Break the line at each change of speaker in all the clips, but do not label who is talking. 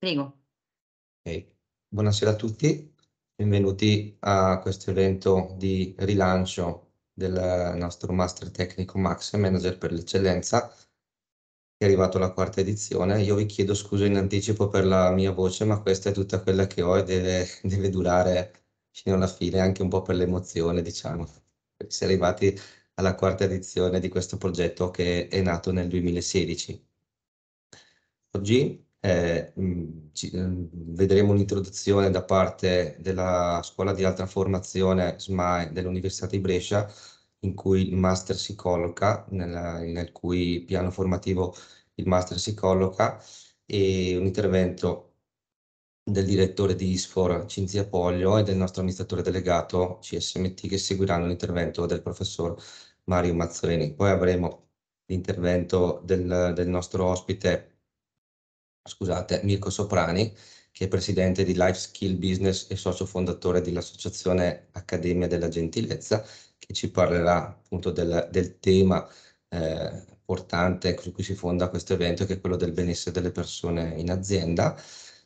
Prego.
Okay. Buonasera a tutti, benvenuti a questo evento di rilancio del nostro Master Tecnico Max Manager per l'eccellenza è arrivato alla quarta edizione. Io vi chiedo scusa in anticipo per la mia voce, ma questa è tutta quella che ho e deve, deve durare fino alla fine, anche un po' per l'emozione, diciamo. Perché si è arrivati alla quarta edizione di questo progetto che è nato nel 2016. Oggi eh, mm, ci, mh, mm, vedremo un'introduzione da parte della scuola di altra formazione SMAE dell'Università di Brescia in cui il master si colloca, nella, nel cui piano formativo il master si colloca e un intervento del direttore di ISFOR Cinzia Poglio e del nostro amministratore delegato CSMT che seguiranno l'intervento del professor Mario Mazzolini. Poi avremo l'intervento del, del nostro ospite scusate, Mirko Soprani, che è presidente di Life Skill Business e socio fondatore dell'associazione Accademia della Gentilezza, che ci parlerà appunto del, del tema eh, importante su cui si fonda questo evento, che è quello del benessere delle persone in azienda.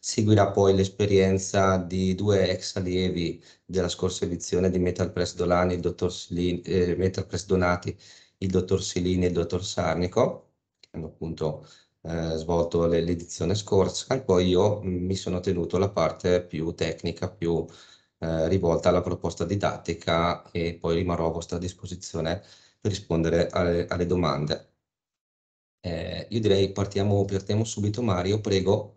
Seguirà poi l'esperienza di due ex allievi della scorsa edizione di Metal Press, Dolani, il dottor Silini, eh, Metal Press Donati, il dottor Silini e il dottor Sarnico, che hanno appunto eh, svolto l'edizione scorsa, e poi io mm, mi sono tenuto la parte più tecnica, più eh, rivolta alla proposta didattica e poi rimarrò a vostra disposizione per rispondere alle, alle domande. Eh, io direi partiamo, partiamo subito Mario, prego,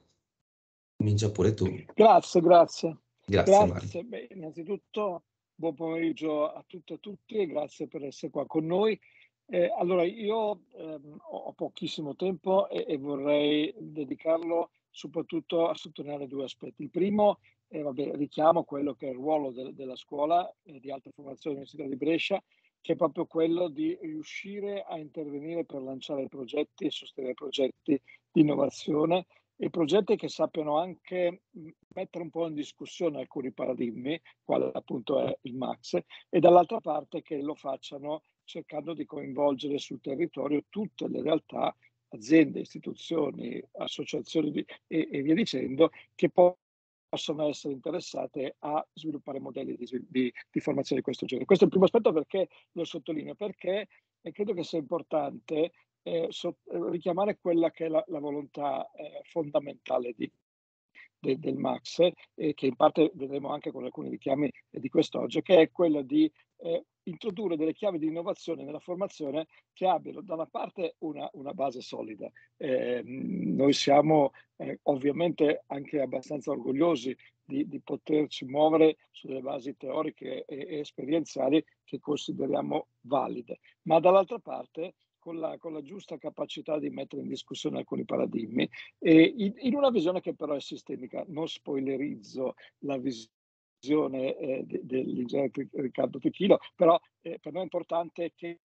comincia pure tu.
Grazie, grazie. Grazie, grazie. Beh, innanzitutto buon pomeriggio a tutte e a tutti grazie per essere qua con noi. Eh, allora, io ehm, ho pochissimo tempo e, e, vorrei dedicarlo soprattutto a sottolineare due aspetti. Il primo, eh, vabbè, richiamo quello che è il ruolo de- della scuola eh, di alta formazione dell'Università di Brescia, che è proprio quello di riuscire a intervenire per lanciare progetti e sostenere progetti di innovazione e progetti che sappiano anche mettere un po' in discussione alcuni paradigmi, quale appunto è il Max, e dall'altra parte che lo facciano cercando di coinvolgere sul territorio tutte le realtà, aziende, istituzioni, associazioni di, e, e, via dicendo, che possono essere interessate a sviluppare modelli di, di, di formazione di questo genere. Questo è il primo aspetto perché lo sottolineo, perché credo che sia importante eh, so, eh, richiamare quella che è la, la volontà eh, fondamentale di, del MAX, eh, che in parte vedremo anche con alcuni richiami di quest'oggi, che è quella di eh, introdurre delle chiavi di innovazione nella formazione che abbiano da una parte una, una base solida. Eh, noi siamo eh, ovviamente anche abbastanza orgogliosi di, di, poterci muovere sulle basi teoriche e, e esperienziali che consideriamo valide, ma dall'altra parte con la, con la, giusta capacità di mettere in discussione alcuni paradigmi, e in, in, una visione che però è sistemica. Non spoilerizzo la visione conclusione eh, dell'ingegnere Riccardo Pechino, però eh, per noi è importante che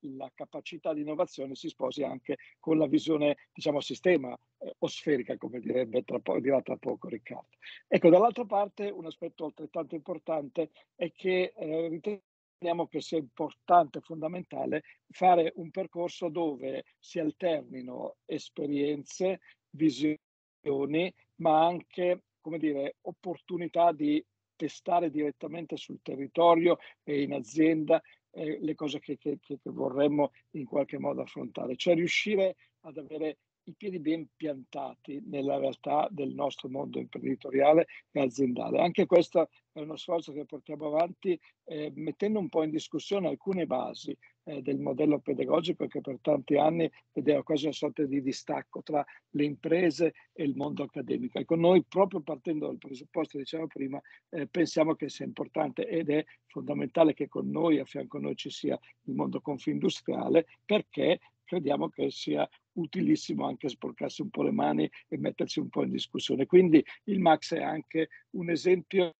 la capacità di innovazione si sposi anche con la visione, diciamo, sistema eh, o sferica, come direbbe tra, po- dirà tra poco Riccardo. Ecco, dall'altra parte un aspetto altrettanto importante è che eh, riteniamo che sia importante, fondamentale, fare un percorso dove si alternino esperienze, visioni, ma anche come dire, opportunità di testare direttamente sul territorio e in azienda eh, le cose che, che, che vorremmo in qualche modo affrontare, cioè riuscire ad avere i piedi ben piantati nella realtà del nostro mondo imprenditoriale e aziendale. Anche questo è uno sforzo che portiamo avanti eh, mettendo un po' in discussione alcune basi eh, del modello pedagogico che per tanti anni vedeva quasi una sorta di distacco tra le imprese e il mondo accademico. Ecco, noi proprio partendo dal presupposto, dicevo prima, eh, pensiamo che sia importante ed è fondamentale che con noi, a fianco a noi ci sia il mondo confindustriale perché crediamo che sia utilissimo anche sporcarsi un po' le mani e mettersi un po' in discussione. Quindi il Max è anche un esempio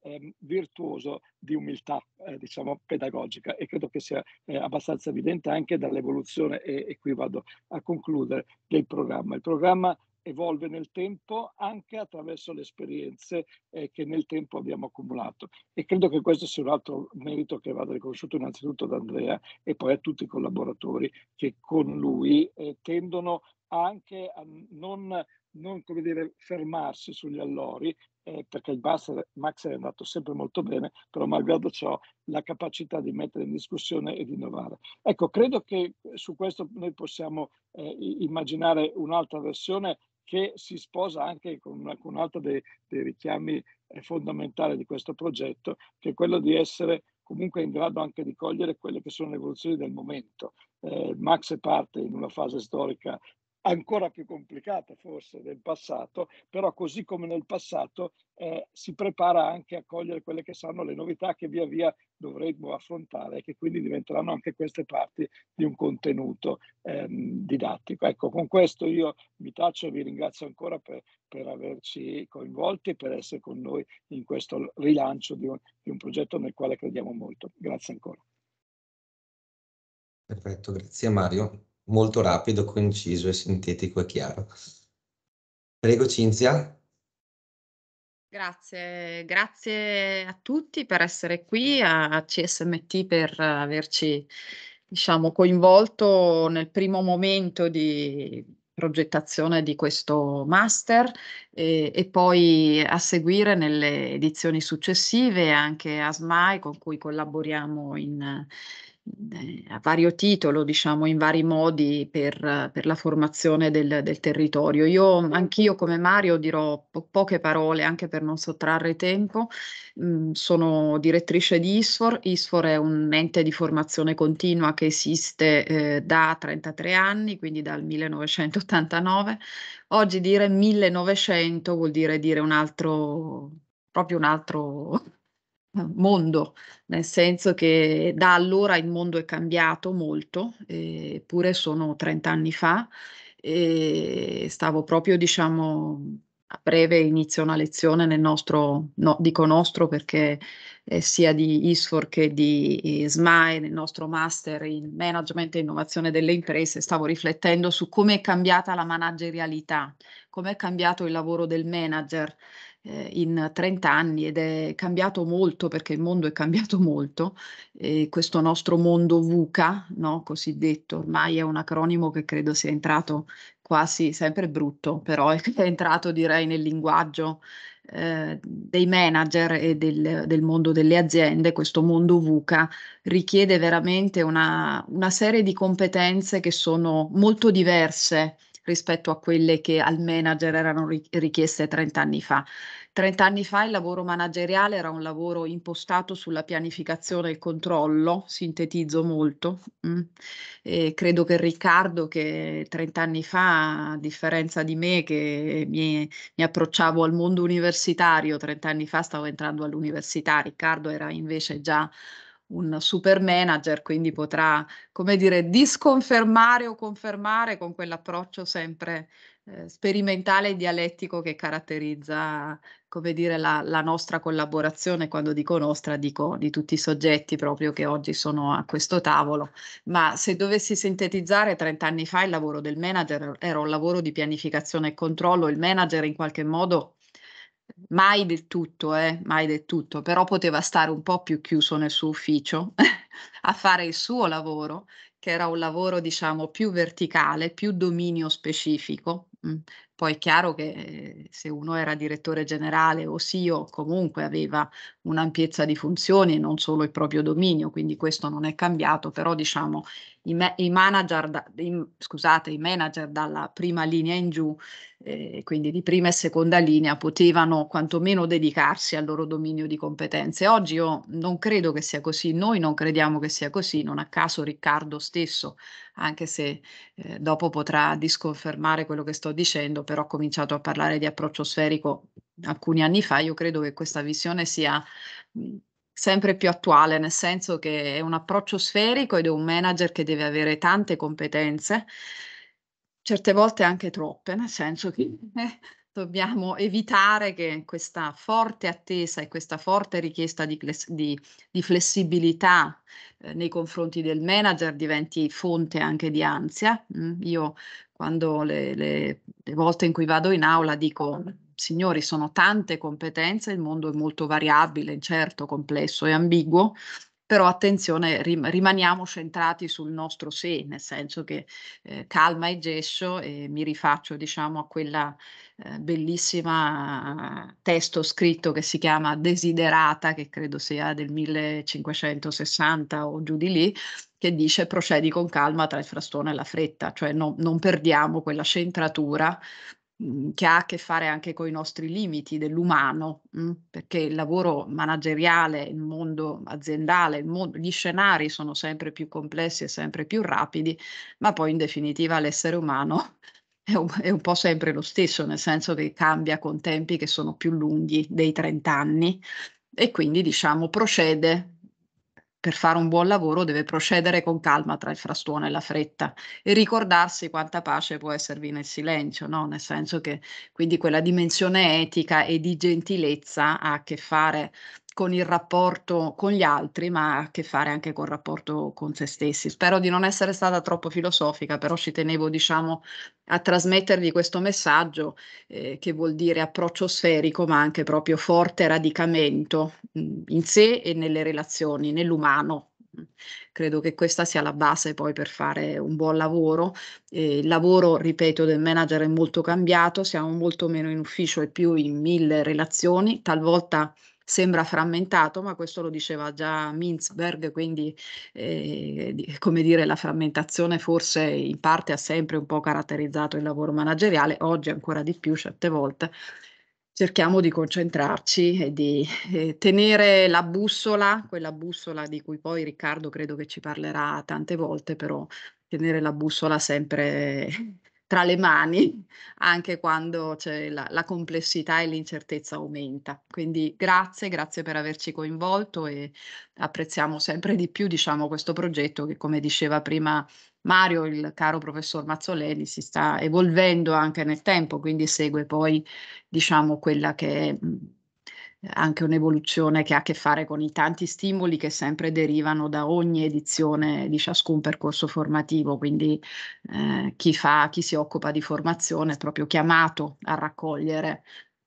eh, virtuoso di umiltà, eh, diciamo, pedagogica e credo che sia eh, abbastanza evidente anche dall'evoluzione e, e, qui vado a concludere del programma. Il programma evolve nel tempo anche attraverso le esperienze eh, che nel tempo abbiamo accumulato. E credo che questo sia un altro merito che vada riconosciuto innanzitutto ad Andrea e poi a tutti i collaboratori che con lui eh, tendono anche a non, non dire, fermarsi sugli allori, eh, perché il Max è andato sempre molto bene, però malgrado ciò la capacità di mettere in discussione e di innovare. Ecco, credo che su questo noi possiamo eh, immaginare un'altra versione che si sposa anche con, una, con un altro dei, dei richiami eh, fondamentali di questo progetto, che è quello di essere comunque in grado anche di cogliere quelle che sono le evoluzioni del momento. Eh, Max è parte in una fase storica ancora più complicata forse del passato, però così come nel passato eh, si prepara anche a cogliere quelle che saranno le novità che via via dovremmo affrontare e che quindi diventeranno anche queste parti di un contenuto ehm, didattico. Ecco, con questo io mi taccio e vi ringrazio ancora per, per averci coinvolti e per essere con noi in questo rilancio di un, di un progetto nel quale crediamo molto. Grazie ancora.
Perfetto, grazie Mario molto rapido, conciso e sintetico e chiaro. Prego Cinzia.
Grazie, grazie a tutti per essere qui, a CSMT per averci diciamo, coinvolto nel primo momento di progettazione di questo master e, e, poi a seguire nelle edizioni successive anche a SMAI con cui collaboriamo in, eh, a vario titolo, diciamo, in vari modi per, per la formazione del, del, territorio. Io, anch'io come Mario, dirò po- poche parole anche per non sottrarre tempo. Mm, sono direttrice di ISFOR. ISFOR è un ente di formazione continua che esiste eh, da 33 anni, quindi dal 1989. Oggi dire 1900 vuol dire dire un altro, proprio un altro mondo, nel senso che da allora il mondo è cambiato molto, eppure sono 30 anni fa e stavo proprio, diciamo, a breve inizio una lezione nel nostro, no, dico nostro perché eh, sia di ISFOR che di eh, SMAE, nel nostro master in management e innovazione delle imprese, stavo riflettendo su come è cambiata la managerialità, come è cambiato il lavoro del manager eh, in 30 anni ed è cambiato molto perché il mondo è cambiato molto. E eh, questo nostro mondo VUCA, no, cosiddetto, ormai è un acronimo che credo sia entrato quasi sempre brutto, però è entrato direi nel linguaggio eh, dei manager e del, del, mondo delle aziende, questo mondo VUCA richiede veramente una, una serie di competenze che sono molto diverse rispetto a quelle che al manager erano richieste 30 anni fa. 30 anni fa il lavoro manageriale era un lavoro impostato sulla pianificazione e il controllo, sintetizzo molto. Mm. E credo che Riccardo, che 30 anni fa, a differenza di me, che mi, mi approcciavo al mondo universitario, 30 anni fa stavo entrando all'università, Riccardo era invece già un super manager, quindi potrà, come dire, disconfermare o confermare con quell'approccio sempre eh, sperimentale e dialettico che caratterizza, come dire, la, la, nostra collaborazione. Quando dico nostra, dico di tutti i soggetti proprio che oggi sono a questo tavolo. Ma se dovessi sintetizzare, 30 anni fa il lavoro del manager era un lavoro di pianificazione e controllo, il manager in qualche modo Mai del tutto, eh, mai del tutto, però poteva stare un po' più chiuso nel suo ufficio a fare il suo lavoro, che era un lavoro diciamo più verticale, più dominio specifico, mm, poi è chiaro che eh, se uno era direttore generale o CEO comunque aveva un'ampiezza di funzioni e non solo il proprio dominio, quindi questo non è cambiato, però diciamo i, ma- i manager, da, i, scusate, i manager dalla prima linea in giù, eh, quindi di prima e seconda linea, potevano quantomeno dedicarsi al loro dominio di competenze. Oggi io non credo che sia così, noi non crediamo che sia così, non a caso Riccardo stesso, anche se eh, dopo potrà disconfermare quello che sto dicendo, però ho cominciato a parlare di approccio sferico alcuni anni fa, io credo che questa visione sia sempre più attuale, nel senso che è un approccio sferico ed è un manager che deve avere tante competenze, certe volte anche troppe, nel senso che eh, dobbiamo evitare che questa forte attesa e questa forte richiesta di, di, di flessibilità eh, nei confronti del manager diventi fonte anche di ansia. Mm, io quando le, le, le volte in cui vado in aula dico signori, sono tante competenze, il mondo è molto variabile, incerto, complesso e ambiguo però attenzione, rim- rimaniamo centrati sul nostro sé, nel senso che eh, calma e gesso e mi rifaccio diciamo a quella eh, bellissima testo scritto che si chiama Desiderata, che credo sia del 1560 o giù di lì, che dice procedi con calma tra il frastone e la fretta, cioè no, non perdiamo quella centratura Mhmm, che ha a che fare anche con i nostri limiti dell'umano, perché il lavoro manageriale, il mondo aziendale, il mondo, gli scenari sono sempre più complessi e sempre più rapidi, ma poi in definitiva l'essere umano è un, è un po' sempre lo stesso, nel senso che cambia con tempi che sono più lunghi dei 30 anni e quindi diciamo procede per fare un buon lavoro deve procedere con calma tra il frastuono e la fretta e ricordarsi quanta pace può esservi nel silenzio, no? nel senso che quindi quella dimensione etica e di gentilezza ha a che fare con il rapporto con gli altri, ma ha a che fare anche con il rapporto con se stessi. Spero di non essere stata troppo filosofica, però ci tenevo, diciamo, a trasmettervi questo messaggio eh, che vuol dire approccio sferico, ma anche proprio forte radicamento mm, in sé e nelle relazioni, nell'umano. Credo che questa sia la base poi per fare un buon lavoro. Eh, il lavoro, ripeto, del manager è molto cambiato, siamo molto meno in ufficio e più in mille relazioni, talvolta sembra frammentato, ma questo lo diceva già Mintzberg, quindi eh, come dire la frammentazione forse in parte ha sempre un po' caratterizzato il lavoro manageriale, oggi ancora di più certe volte. Cerchiamo di concentrarci e di eh, tenere la bussola, quella bussola di cui poi Riccardo credo che ci parlerà tante volte, però tenere la bussola sempre tra le mani anche quando la, la, complessità e l'incertezza aumenta. Quindi grazie, grazie per averci coinvolto e apprezziamo sempre di più diciamo, questo progetto che come diceva prima Mario, il caro professor Mazzoleni, si sta evolvendo anche nel tempo, quindi segue poi diciamo, quella che è anche un'evoluzione che ha a che fare con i tanti stimoli che sempre derivano da ogni edizione di ciascun percorso formativo, quindi eh, chi, fa, chi si occupa di formazione è proprio chiamato a raccogliere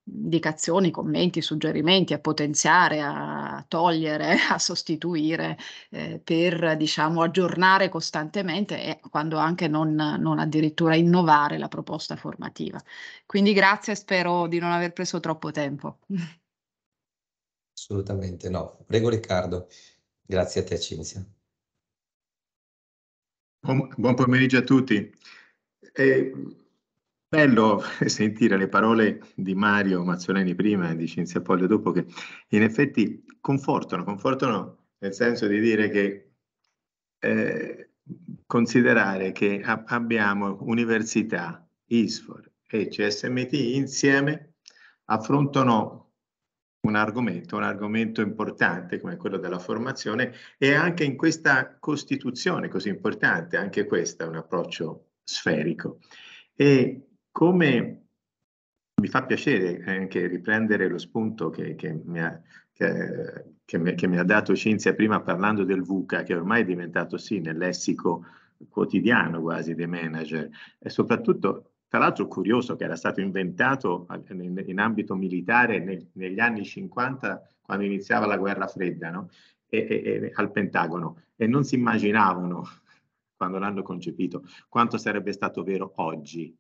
indicazioni, commenti, suggerimenti, a potenziare, a togliere, a sostituire eh, per diciamo, aggiornare costantemente e quando anche non, non, addirittura innovare la proposta formativa. Quindi grazie, spero di non aver preso troppo tempo.
Assolutamente no. Prego Riccardo. Grazie a te Cinzia. Buon, pomeriggio a tutti.
È bello sentire le parole di Mario Mazzoleni prima e di Cinzia Poglio dopo che in effetti confortano, confortano nel senso di dire che eh, considerare che abbiamo università, ISFOR e CSMT insieme affrontano un argomento, un argomento importante come quello della formazione e anche in questa Costituzione così importante, anche questo è un approccio sferico. E come mi fa piacere anche riprendere lo spunto che, che, mi, ha, che, che mi, mi ha, dato Cinzia prima parlando del VUCA, che ormai è diventato sì nel lessico quotidiano quasi dei manager, e soprattutto tra l'altro curioso che era stato inventato in, in ambito militare nel, negli anni 50 quando iniziava la guerra fredda no? e, e, e, al Pentagono e non si immaginavano quando l'hanno concepito quanto sarebbe stato vero oggi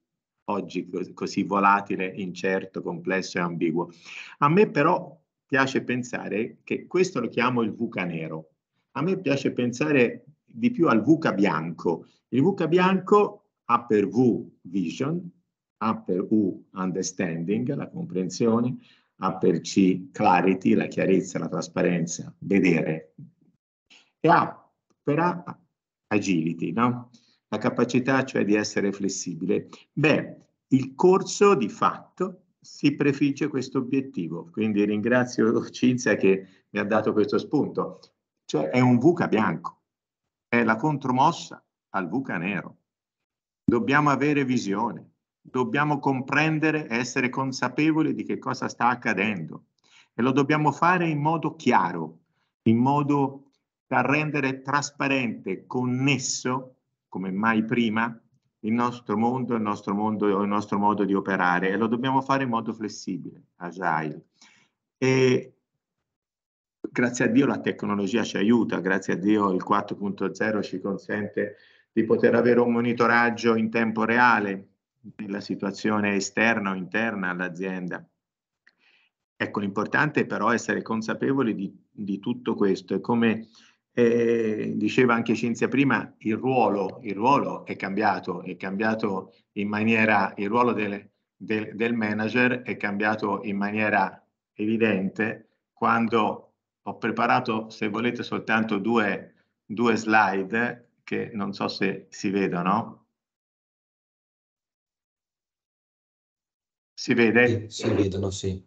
oggi così volatile, incerto, complesso e ambiguo. A me però piace pensare che questo lo chiamo il VUCA nero. A me piace pensare di più al VUCA bianco. Il VUCA bianco upper V vision, upper U understanding, la comprensione, upper C clarity, la chiarezza, la trasparenza, vedere, e upper agility, no? la capacità cioè di essere flessibile. Beh, il corso di fatto si prefigge questo obiettivo, quindi ringrazio Cinzia che mi ha dato questo spunto. Cioè è un VUCA bianco, è la contromossa al VUCA nero. Dobbiamo avere visione, dobbiamo comprendere e essere consapevoli di che cosa sta accadendo e lo dobbiamo fare in modo chiaro, in modo da rendere trasparente, connesso, come mai prima, il nostro mondo, il nostro mondo, il nostro modo di operare e lo dobbiamo fare in modo flessibile, agile. E grazie a Dio la tecnologia ci aiuta, grazie a Dio il 4.0 ci consente di poter avere un monitoraggio in tempo reale della situazione esterna o interna all'azienda. Ecco, l'importante è però essere consapevoli di, di tutto questo e come eh, diceva anche Cinzia prima, il ruolo, il ruolo è cambiato, è cambiato in maniera, il ruolo del, del, del manager è cambiato in maniera evidente quando ho preparato, se volete, soltanto due, due slide che non so se si vedono. Si vede? Sì, si vedono, sì.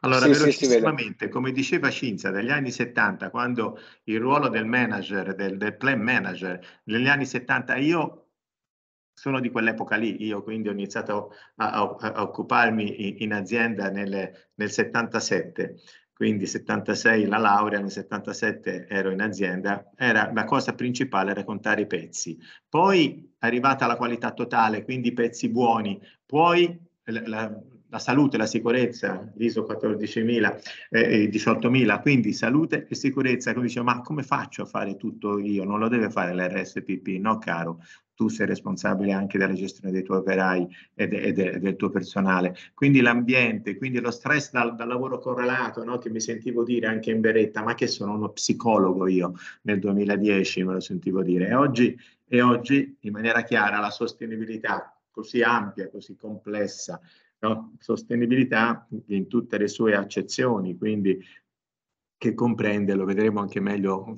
Allora, sì, velocissimamente,
sì, come diceva Cinzia, dagli anni 70, quando il ruolo del manager, del, del plan manager, negli anni 70, io sono di quell'epoca lì, io quindi ho iniziato a, a, a occuparmi in, in azienda nel, nel 77 quindi 76 la laurea, nel 77 ero in azienda, era, la cosa principale raccontare i pezzi. Poi, arrivata la qualità totale, quindi pezzi buoni, poi la, la salute, la sicurezza, l'ISO 14000, eh, 18000, eh, quindi salute e sicurezza, come dice, ma come faccio a fare tutto io? Non lo deve fare l'RSPP, no caro, tu sei responsabile anche della gestione dei tuoi operai e, de, e, de, del tuo personale. Quindi l'ambiente, quindi lo stress dal, dal lavoro correlato, no? che mi sentivo dire anche in beretta, ma che sono uno psicologo io nel 2010, me lo sentivo dire. E oggi, e oggi in maniera chiara la sostenibilità così ampia, così complessa, No? Sostenibilità in tutte le sue accezioni, quindi che comprende, lo vedremo anche meglio un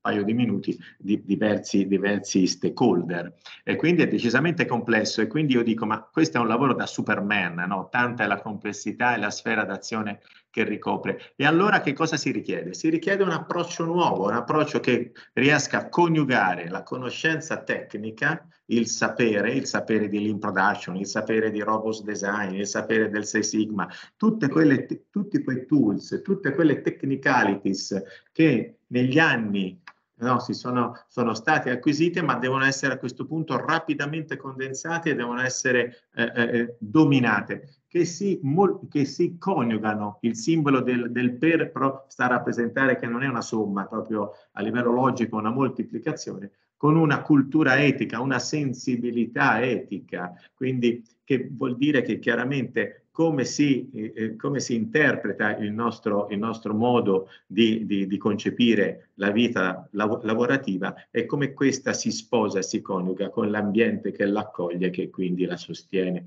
paio di minuti di diversi, diversi stakeholder e quindi è decisamente complesso e quindi io dico ma questo è un lavoro da Superman, no? tanta è la complessità e la sfera d'azione che ricopre e allora che cosa si richiede? Si richiede un approccio nuovo, un approccio che riesca a coniugare la conoscenza tecnica il sapere, il sapere di lean production, il sapere di robust design, il sapere del 6 sigma, tutte quelle, tutti quei tools, tutte quelle technicalities che negli anni no, si sono, sono, state acquisite, ma devono essere a questo punto rapidamente condensate e devono essere eh, eh, eh dominate, che si, che si, coniugano. Il simbolo del, del per però, sta a rappresentare che non è una somma, proprio a livello logico una moltiplicazione, con una cultura etica, una sensibilità etica, quindi che vuol dire che chiaramente come si, eh, eh, come si interpreta il nostro, il nostro modo di, di, di, concepire la vita lav lavorativa e come questa si sposa, si coniuga con l'ambiente che l'accoglie e che quindi la sostiene.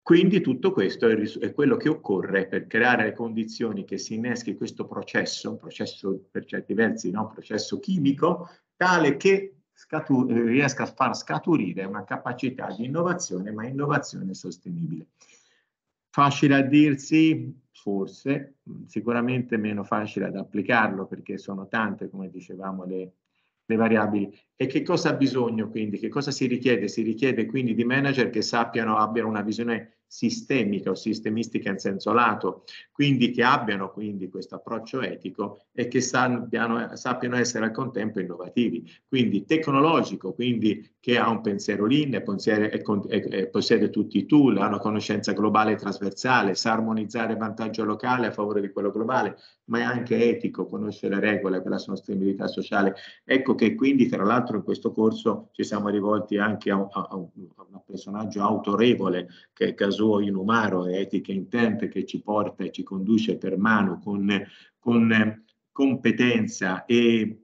Quindi tutto questo è, è, quello che occorre per creare le condizioni che si inneschi questo processo, un processo per certi versi, no? processo chimico, tale che riesca a far scaturire una capacità di innovazione, ma innovazione sostenibile. Facile a dirsi, forse, sicuramente meno facile ad applicarlo perché sono tante, come dicevamo, le, le variabili. E che cosa ha bisogno quindi? Che cosa si richiede? Si richiede quindi di manager che sappiano, abbiano una visione sistemica o sistemistica in senso lato, quindi che abbiano quindi questo approccio etico e che sappiano, sappiano essere al contempo innovativi, quindi tecnologico, quindi che ha un pensiero lean e, possiede tutti i tool, ha una conoscenza globale e trasversale, sa armonizzare vantaggio locale a favore di quello globale, ma è anche etico, conosce le regole per la sostenibilità sociale. Ecco che quindi tra l'altro in questo corso ci siamo rivolti anche a, a, a un personaggio autorevole che, che raso inumaro etica intente che ci porta e ci conduce per mano con, con eh, competenza e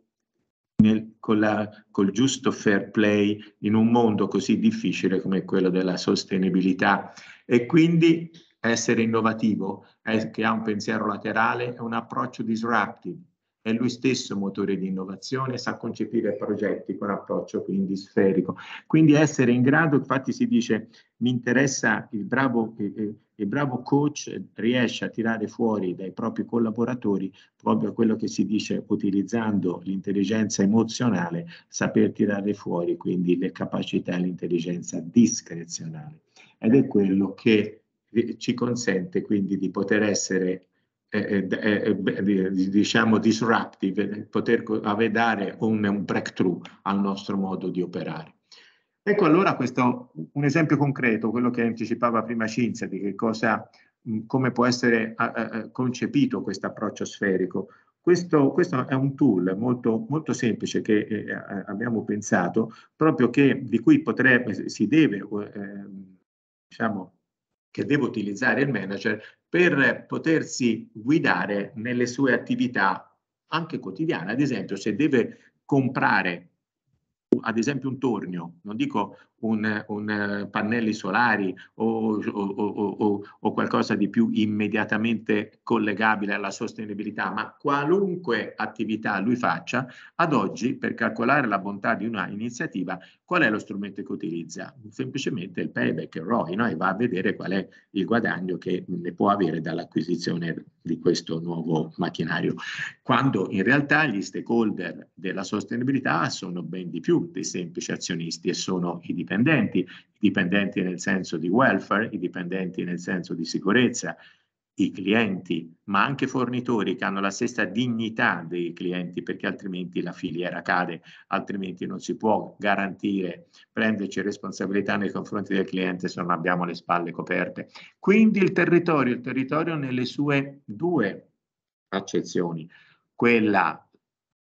nel, la, col giusto fair play in un mondo così difficile come quello della sostenibilità. E quindi essere innovativo, è, eh, che ha un pensiero laterale, è un approccio disruptive è lui stesso motore di innovazione, sa concepire progetti con approccio quindi sferico. Quindi essere in grado, infatti si dice, mi interessa il bravo, eh, il bravo coach riesce a tirare fuori dai propri collaboratori proprio quello che si dice utilizzando l'intelligenza emozionale, saper tirare fuori quindi le capacità e l'intelligenza discrezionale. Ed è quello che eh, ci consente quindi di poter essere diciamo disruptive, poter dare un, breakthrough al nostro modo di operare. Ecco allora questo, un esempio concreto, quello che anticipava prima Cinzia, di che cosa, come può essere concepito questo approccio sferico. Questo, questo, è un tool molto, molto semplice che eh, abbiamo pensato, proprio che di cui potrebbe, si deve eh, diciamo, che deve utilizzare il manager per potersi guidare nelle sue attività anche quotidiane. Ad esempio, se deve comprare ad esempio un tornio, non dico un, un eh, pannelli solari o, o, o qualcosa di più immediatamente collegabile alla sostenibilità, ma qualunque attività lui faccia, ad oggi per calcolare la bontà di una iniziativa, qual è lo strumento che utilizza? Semplicemente il payback, il ROI, no? e va a vedere qual è il guadagno che ne può avere dall'acquisizione di questo nuovo macchinario, quando in realtà gli stakeholder della sostenibilità sono ben di più dei semplici azionisti e sono i dipendenti dipendenti, i dipendenti nel senso di welfare, i dipendenti nel senso di sicurezza, i clienti, ma anche fornitori che hanno la stessa dignità dei clienti perché altrimenti la filiera cade, altrimenti non si può garantire, prenderci responsabilità nei confronti del cliente se non abbiamo le spalle coperte. Quindi il territorio, il territorio nelle sue due accezioni, quella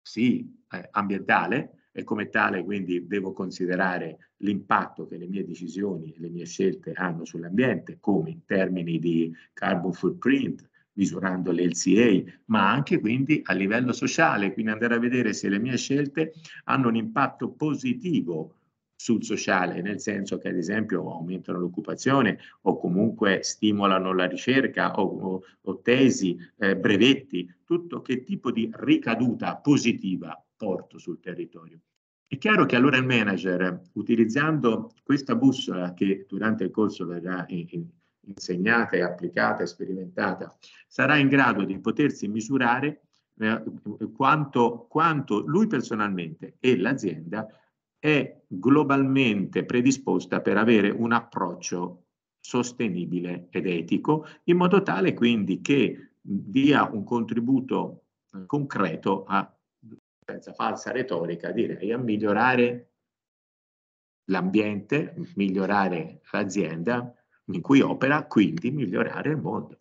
sì eh, ambientale, e come tale quindi devo considerare l'impatto che le mie decisioni e le mie scelte hanno sull'ambiente, come in termini di carbon footprint, misurando le LCA ma anche quindi a livello sociale, quindi andare a vedere se le mie scelte hanno un impatto positivo sul sociale, nel senso che ad esempio aumentano l'occupazione o comunque stimolano la ricerca o, o, o tesi, eh, brevetti, tutto che tipo di ricaduta positiva apporto sul territorio. È chiaro che allora il manager, utilizzando questa bussola che durante il corso verrà insegnata e applicata e sperimentata, sarà in grado di potersi misurare eh, quanto, quanto lui personalmente e l'azienda è globalmente predisposta per avere un approccio sostenibile ed etico, in modo tale quindi che dia un contributo eh, concreto a senza falsa retorica, direi a migliorare l'ambiente, migliorare l'azienda in cui opera, quindi migliorare il mondo.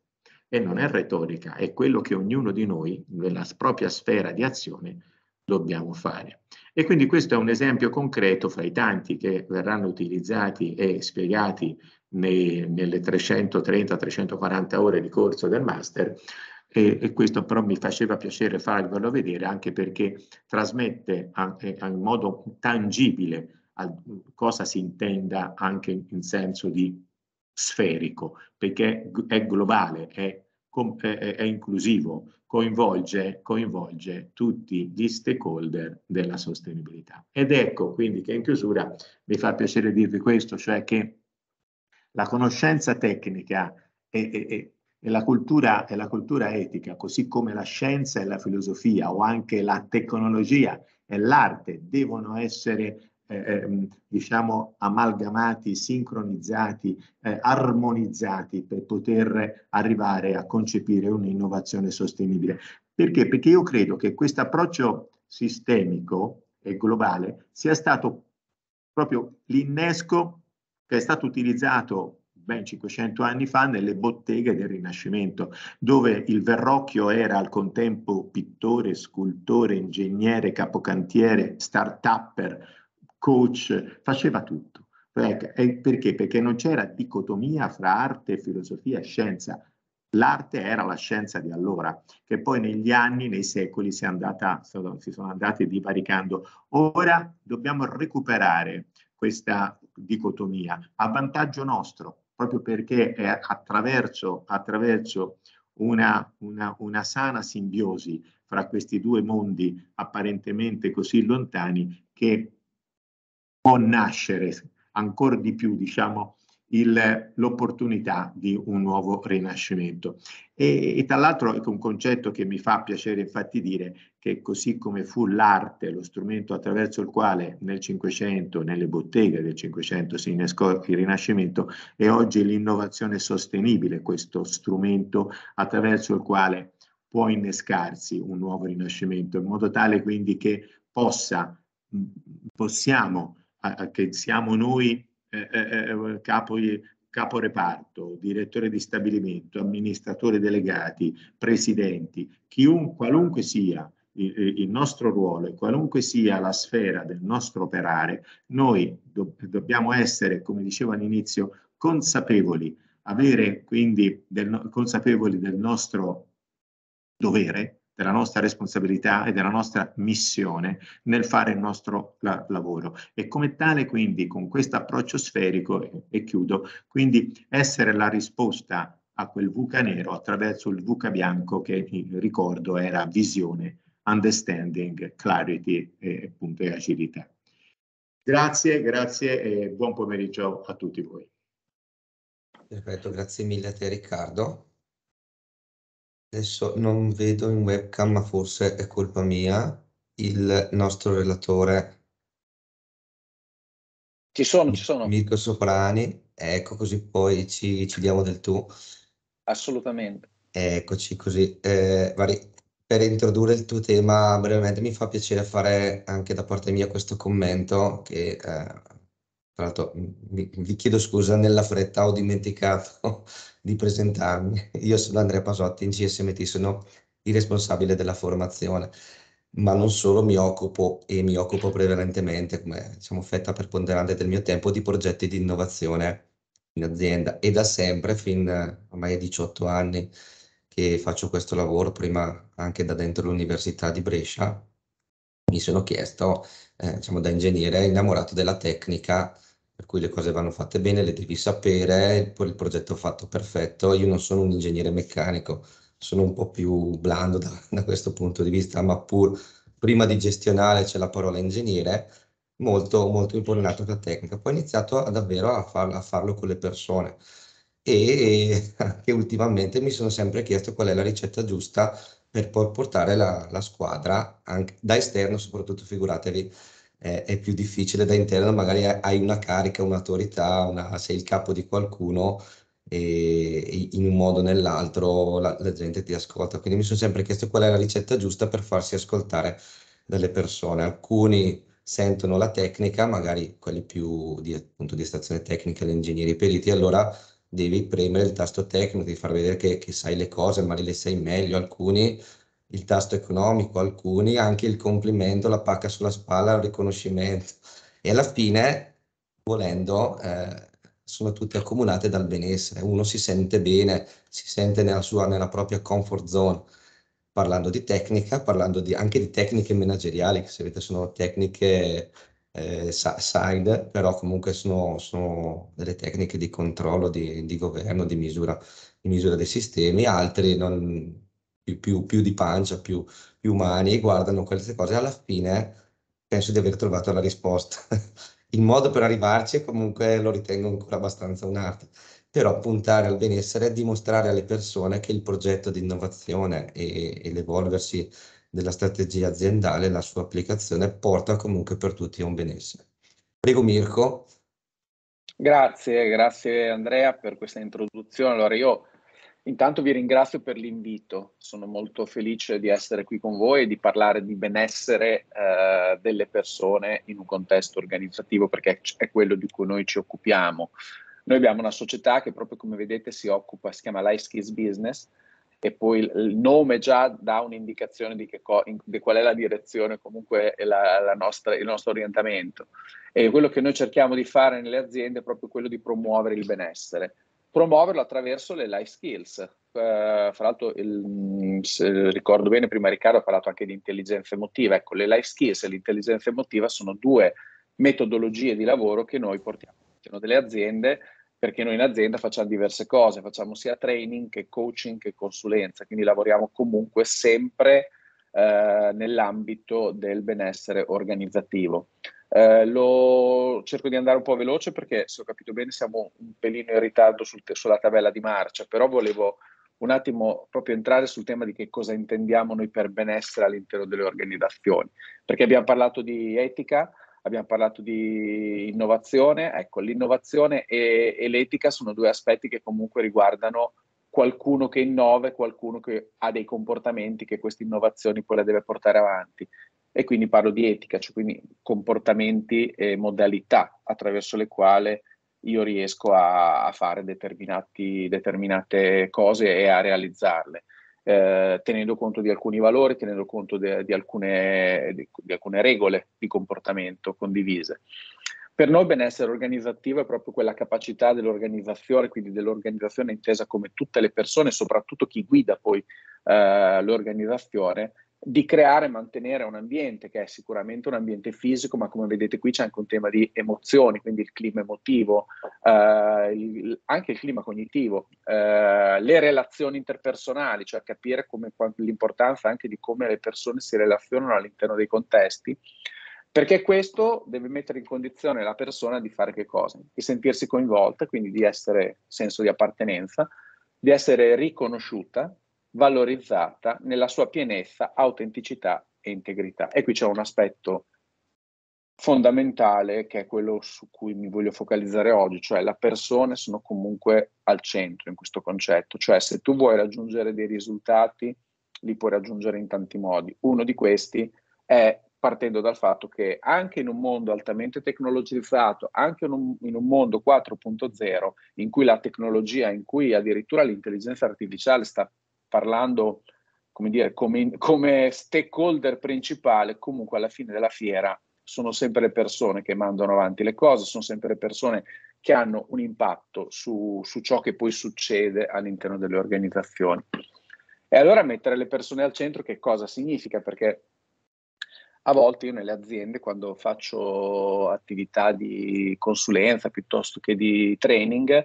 E non è retorica, è quello che ognuno di noi, nella propria sfera di azione, dobbiamo fare. E quindi questo è un esempio concreto fra i tanti che verranno utilizzati e spiegati nei, nelle 330-340 ore di corso del master e, e, questo però mi faceva piacere farvelo vedere anche perché trasmette anche, in modo tangibile a, cosa si intenda anche in senso di sferico, perché è globale, è, è, è inclusivo, coinvolge, coinvolge, tutti gli stakeholder della sostenibilità. Ed ecco quindi che in chiusura mi fa piacere dirvi questo, cioè che la conoscenza tecnica e, e, e la cultura, e la cultura etica, così come la scienza e la filosofia o anche la tecnologia e l'arte devono essere eh, ehm, diciamo amalgamati, sincronizzati, eh, armonizzati per poter arrivare a concepire un'innovazione sostenibile. Perché? Perché io credo che questo approccio sistemico e globale sia stato proprio l'innesco che è stato utilizzato ben 500 anni fa nelle botteghe del Rinascimento, dove il Verrocchio era al contempo pittore, scultore, ingegnere, capocantiere, start-upper, coach, faceva tutto. Ecco, perché? Perché non c'era dicotomia fra arte, filosofia e scienza. L'arte era la scienza di allora, che poi negli anni, nei secoli si, è andata, si sono andate divaricando. Ora dobbiamo recuperare questa dicotomia a vantaggio nostro, proprio perché è attraverso, attraverso una, una, una, sana simbiosi fra questi due mondi apparentemente così lontani che può nascere ancora di più, diciamo, l'opportunità di un nuovo rinascimento. E, e tra l'altro è un concetto che mi fa piacere infatti dire che così come fu l'arte lo strumento attraverso il quale nel Cinquecento, nelle botteghe del Cinquecento si innescò il Rinascimento, è oggi l'innovazione sostenibile questo strumento attraverso il quale può innescarsi un nuovo Rinascimento, in modo tale quindi che possa, possiamo, che siamo noi capo, capo reparto, direttore di stabilimento, amministratore delegati, presidenti, chiun, qualunque sia il nostro ruolo e qualunque sia la sfera del nostro operare, noi do dobbiamo essere, come dicevo all'inizio, consapevoli, avere quindi del, consapevoli del nostro dovere, della nostra responsabilità e della nostra missione nel fare il nostro la- lavoro. E come tale, quindi, con questo approccio sferico, e, e chiudo, quindi essere la risposta a quel VUCA nero attraverso il VUCA bianco che ricordo era visione, understanding, clarity e appunto e agilità. Grazie, grazie e buon pomeriggio a tutti voi. Perfetto, grazie mille a te Riccardo.
Adesso non vedo in webcam, ma forse è colpa mia, il nostro relatore. Ci sono, ci sono. Mirko Soprani, ecco così poi ci, ci diamo del tu.
Assolutamente.
Eccoci così. Eh, vari, per introdurre il tuo tema brevemente mi fa piacere fare anche da parte mia questo commento che eh, tra l'altro vi, chiedo scusa, nella fretta ho dimenticato di presentarmi. Io sono Andrea Pasotti, in CSMT sono il responsabile della formazione, ma non solo mi occupo e mi occupo prevalentemente, come diciamo, fetta preponderante del mio tempo, di progetti di innovazione in azienda e da sempre, fin ormai a 18 anni che faccio questo lavoro, prima anche da dentro l'Università di Brescia, mi sono chiesto, eh, diciamo da ingegnere, innamorato della tecnica, per cui le cose vanno fatte bene, le devi sapere, poi il progetto fatto perfetto. Io non sono un ingegnere meccanico, sono un po' più blando da, da questo punto di vista, ma pur prima di gestionare c'è la parola ingegnere, molto, molto impollinato da tecnica. Poi ho iniziato a, davvero a, far, a farlo con le persone e anche ultimamente mi sono sempre chiesto qual è la ricetta giusta per portare la, la squadra anche, da esterno, soprattutto figuratevi, eh, è più difficile da interno, magari hai una carica, un'autorità, una, sei il capo di qualcuno e in un modo o nell'altro la, la gente ti ascolta. Quindi mi sono sempre chiesto qual è la ricetta giusta per farsi ascoltare dalle persone. Alcuni sentono la tecnica, magari quelli più di, appunto, di stazione tecnica, gli ingegneri periti, allora devi premere il tasto tecnico, devi far vedere che, che sai le cose, ma le sai meglio, alcuni il tasto economico, alcuni anche il complimento, la pacca sulla spalla, il riconoscimento. E alla fine, volendo, eh, sono tutte accomunate dal benessere. Uno si sente bene, si sente nella, sua, nella propria comfort zone. Parlando di tecnica, parlando di, anche di tecniche manageriali, che se avete sono tecniche eh, side, però comunque sono, sono, delle tecniche di controllo, di, di governo, di misura, di misura, dei sistemi, altri non, più, più, più, di pancia, più, più umani, guardano queste cose alla fine penso di aver trovato la risposta. Il modo per arrivarci comunque lo ritengo ancora abbastanza un'arte, però puntare al benessere è dimostrare alle persone che il progetto di innovazione e, e l'evolversi della strategia aziendale la sua applicazione porta comunque per tutti a un benessere. Prego Mirko.
Grazie, grazie Andrea per questa introduzione. Allora io intanto vi ringrazio per l'invito, sono molto felice di essere qui con voi e di parlare di benessere eh, delle persone in un contesto organizzativo perché è quello di cui noi ci occupiamo. Noi abbiamo una società che proprio come vedete si occupa, si chiama Life Skills Business, e poi il nome già dà un'indicazione di, co- di qual è la direzione, comunque la, la nostra, il nostro orientamento. E quello che noi cerchiamo di fare nelle aziende è proprio quello di promuovere il benessere, promuoverlo attraverso le life skills. Eh, fra l'altro, il, mm, se ricordo bene, prima Riccardo ha parlato anche di intelligenza emotiva. Ecco, le life skills e l'intelligenza emotiva sono due metodologie di lavoro che noi portiamo all'interno delle aziende perché noi in azienda facciamo diverse cose, facciamo sia training che coaching che consulenza, quindi lavoriamo comunque sempre eh, nell'ambito del benessere organizzativo. Eh, lo, cerco di andare un po' veloce perché se ho capito bene siamo un pelino in ritardo sul, sulla tabella di marcia, però volevo un attimo proprio entrare sul tema di che cosa intendiamo noi per benessere all'interno delle organizzazioni, perché abbiamo parlato di etica, abbiamo parlato di innovazione, ecco, l'innovazione e, e l'etica sono due aspetti che comunque riguardano qualcuno che innova e qualcuno che ha dei comportamenti che queste innovazioni poi le deve portare avanti. E quindi parlo di etica, cioè quindi comportamenti e modalità attraverso le quali io riesco a, a fare determinate cose e a realizzarle eh, tenendo conto di alcuni valori, tenendo conto de, di, alcune, di, di, alcune, regole di comportamento condivise. Per noi benessere organizzativo è proprio quella capacità dell'organizzazione, quindi dell'organizzazione intesa come tutte le persone, soprattutto chi guida poi eh, l'organizzazione, di creare e mantenere un ambiente che è sicuramente un ambiente fisico, ma come vedete qui c'è anche un tema di emozioni, quindi il clima emotivo, eh, il, anche il clima cognitivo, eh, le relazioni interpersonali, cioè capire come, l'importanza anche di come le persone si relazionano all'interno dei contesti, perché questo deve mettere in condizione la persona di fare che cosa? Di sentirsi coinvolta, quindi di essere senso di appartenenza, di essere riconosciuta, valorizzata nella sua pienezza, autenticità e integrità. E qui c'è un aspetto fondamentale che è quello su cui mi voglio focalizzare oggi, cioè le persone sono comunque al centro in questo concetto, cioè se tu vuoi raggiungere dei risultati li puoi raggiungere in tanti modi. Uno di questi è partendo dal fatto che anche in un mondo altamente tecnologizzato, anche in un, in un mondo 4.0, in cui la tecnologia, in cui addirittura l'intelligenza artificiale sta parlando come, dire, come, come stakeholder principale, comunque alla fine della fiera sono sempre le persone che mandano avanti le cose, sono sempre le persone che hanno un impatto su, su ciò che poi succede all'interno delle organizzazioni. E allora mettere le persone al centro che cosa significa? Perché a volte io nelle aziende quando faccio attività di consulenza piuttosto che di training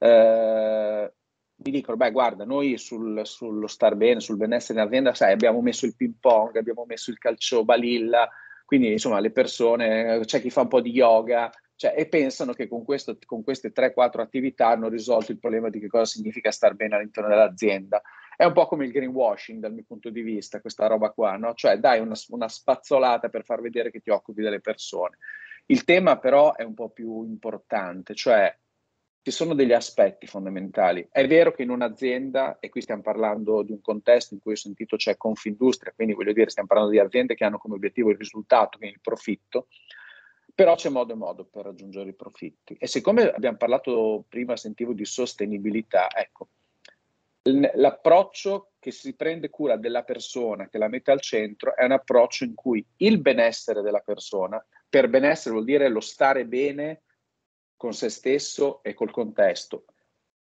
eh, mi dicono, beh guarda, noi sul, sullo star bene, sul benessere in azienda, sai, abbiamo messo il ping pong, abbiamo messo il calcio balilla, quindi insomma le persone, c'è chi fa un po' di yoga, cioè, e pensano che con, questo, con queste 3-4 attività hanno risolto il problema di che cosa significa star bene all'interno dell'azienda. È un po' come il greenwashing dal mio punto di vista, questa roba qua, no? Cioè dai una, una spazzolata per far vedere che ti occupi delle persone. Il tema però è un po' più importante, cioè ci sono degli aspetti fondamentali. È vero che in un'azienda, e qui stiamo parlando di un contesto in cui ho sentito c'è Confindustria, quindi voglio dire stiamo parlando di aziende che hanno come obiettivo il risultato, quindi il profitto, però c'è modo e modo per raggiungere i profitti. E siccome abbiamo parlato prima, sentivo di sostenibilità, ecco, l'approccio che si prende cura della persona, che la mette al centro, è un approccio in cui il benessere della persona, per benessere vuol dire lo stare bene con se stesso e col contesto.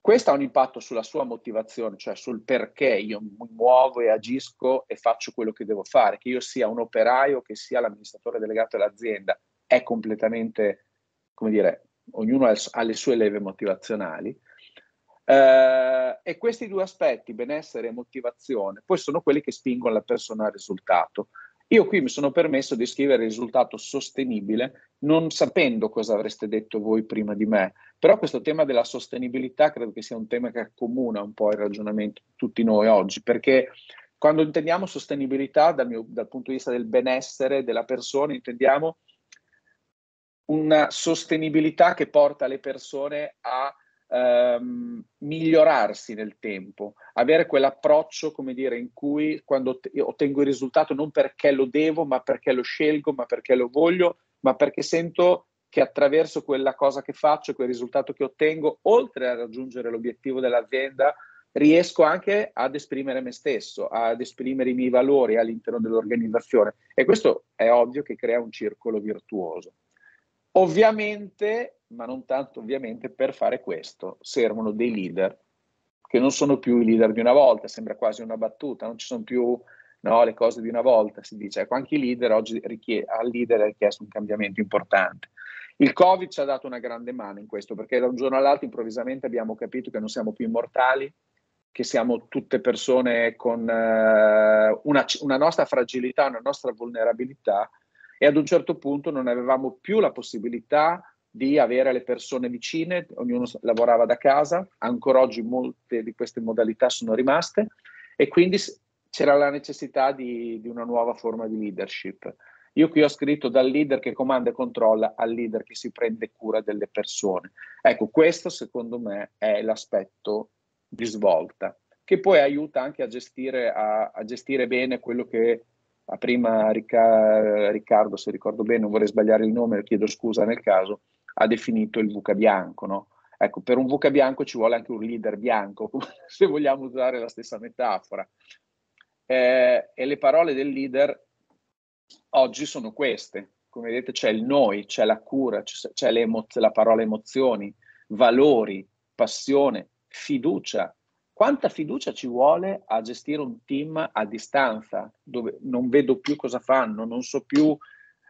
Questo ha un impatto sulla sua motivazione, cioè sul perché io mi muovo e agisco e faccio quello che devo fare, che io sia un operaio, che sia l'amministratore delegato dell'azienda, è completamente, come dire, ognuno ha le sue leve motivazionali. Eh, e questi due aspetti, benessere e motivazione, poi sono quelli che spingono la persona al risultato. Io qui mi sono permesso di scrivere risultato sostenibile, non sapendo cosa avreste detto voi prima di me, però questo tema della sostenibilità credo che sia un tema che accomuna un po' il ragionamento di tutti noi oggi, perché quando intendiamo sostenibilità dal, mio, dal punto di vista del benessere della persona, intendiamo una sostenibilità che porta le persone a ehm, migliorarsi nel tempo, avere quell'approccio, come dire, in cui quando ottengo il risultato non perché lo devo, ma perché lo scelgo, ma perché lo voglio, ma perché sento che attraverso quella cosa che faccio, quel risultato che ottengo, oltre a raggiungere l'obiettivo dell'azienda, riesco anche ad esprimere me stesso, ad esprimere i miei valori all'interno dell'organizzazione. E questo è ovvio che crea un circolo virtuoso. Ovviamente, ma non tanto ovviamente, per fare questo servono dei leader che non sono più i leader di una volta, sembra quasi una battuta, non ci sono più no, le cose di una volta, si dice, ecco, anche i leader oggi richie- al leader è richiesto un cambiamento importante. Il Covid ci ha dato una grande mano in questo, perché da un giorno all'altro improvvisamente abbiamo capito che non siamo più immortali, che siamo tutte persone con eh, una, una nostra fragilità, una nostra vulnerabilità e ad un certo punto non avevamo più la possibilità di avere le persone vicine, ognuno lavorava da casa, ancora oggi molte di queste modalità sono rimaste e quindi c'era la necessità di, di una nuova forma di leadership. Io qui ho scritto dal leader che comanda e controlla al leader che si prende cura delle persone. Ecco, questo secondo me è l'aspetto di svolta, che poi aiuta anche a gestire, a, a gestire bene quello che prima Ricca, Riccardo, se ricordo bene, non vorrei sbagliare il nome, chiedo scusa nel caso, ha definito il VUCA bianco. No? Ecco, per un VUCA bianco ci vuole anche un leader bianco, se vogliamo usare la stessa metafora. Eh, e le parole del leader oggi sono queste. Come vedete c'è il noi, c'è la cura, c'è, c'è la parola emozioni, valori, passione, fiducia, quanta fiducia ci vuole a gestire un team a distanza, dove non vedo più cosa fanno, non so più,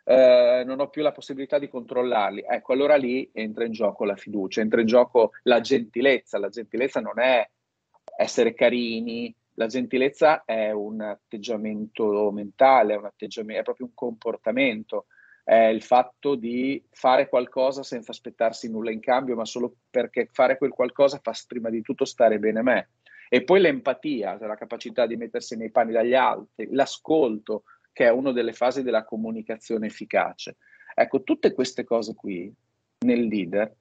eh, non ho più la possibilità di controllarli. Ecco, allora lì entra in gioco la fiducia, entra in gioco la gentilezza. La gentilezza non è essere carini, la gentilezza è un atteggiamento mentale, è, un atteggiamento, è proprio un comportamento è il fatto di fare qualcosa senza aspettarsi nulla in cambio, ma solo perché fare quel qualcosa fa prima di tutto stare bene a me. E poi l'empatia, cioè la capacità di mettersi nei panni dagli altri, l'ascolto, che è una delle fasi della comunicazione efficace. Ecco, tutte queste cose qui nel leader,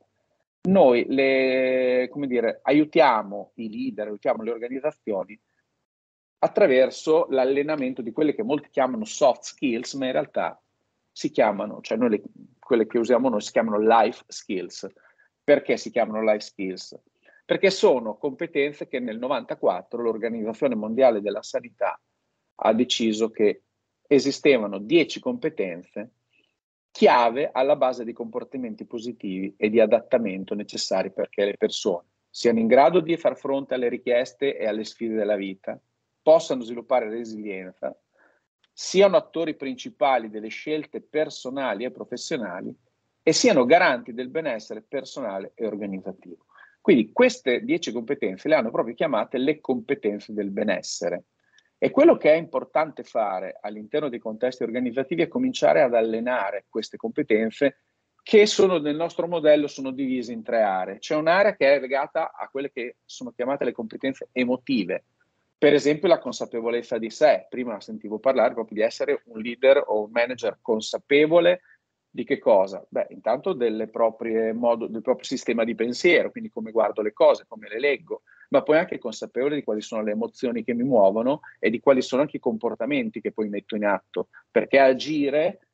noi le, come dire, aiutiamo i leader, aiutiamo le organizzazioni attraverso l'allenamento di quelle che molti chiamano soft skills, ma in realtà si chiamano, cioè noi le, quelle che usiamo noi si chiamano life skills. Perché si chiamano life skills? Perché sono competenze che nel 1994 l'Organizzazione Mondiale della Sanità ha deciso che esistevano 10 competenze chiave alla base dei comportamenti positivi e di adattamento necessari perché le persone siano in grado di far fronte alle richieste e alle sfide della vita, possano sviluppare resilienza, siano attori principali delle scelte personali e professionali e siano garanti del benessere personale e organizzativo. Quindi queste dieci competenze le hanno proprio chiamate le competenze del benessere. E quello che è importante fare all'interno dei contesti organizzativi è cominciare ad allenare queste competenze che sono nel nostro modello sono divise in tre aree. C'è un'area che è legata a quelle che sono chiamate le competenze emotive, per esempio la consapevolezza di sé, prima sentivo parlare proprio di essere un leader o un manager consapevole di che cosa? Beh, intanto modo, del proprio sistema di pensiero, quindi come guardo le cose, come le leggo, ma poi anche consapevole di quali sono le emozioni che mi muovono e di quali sono anche i comportamenti che poi metto in atto, perché agire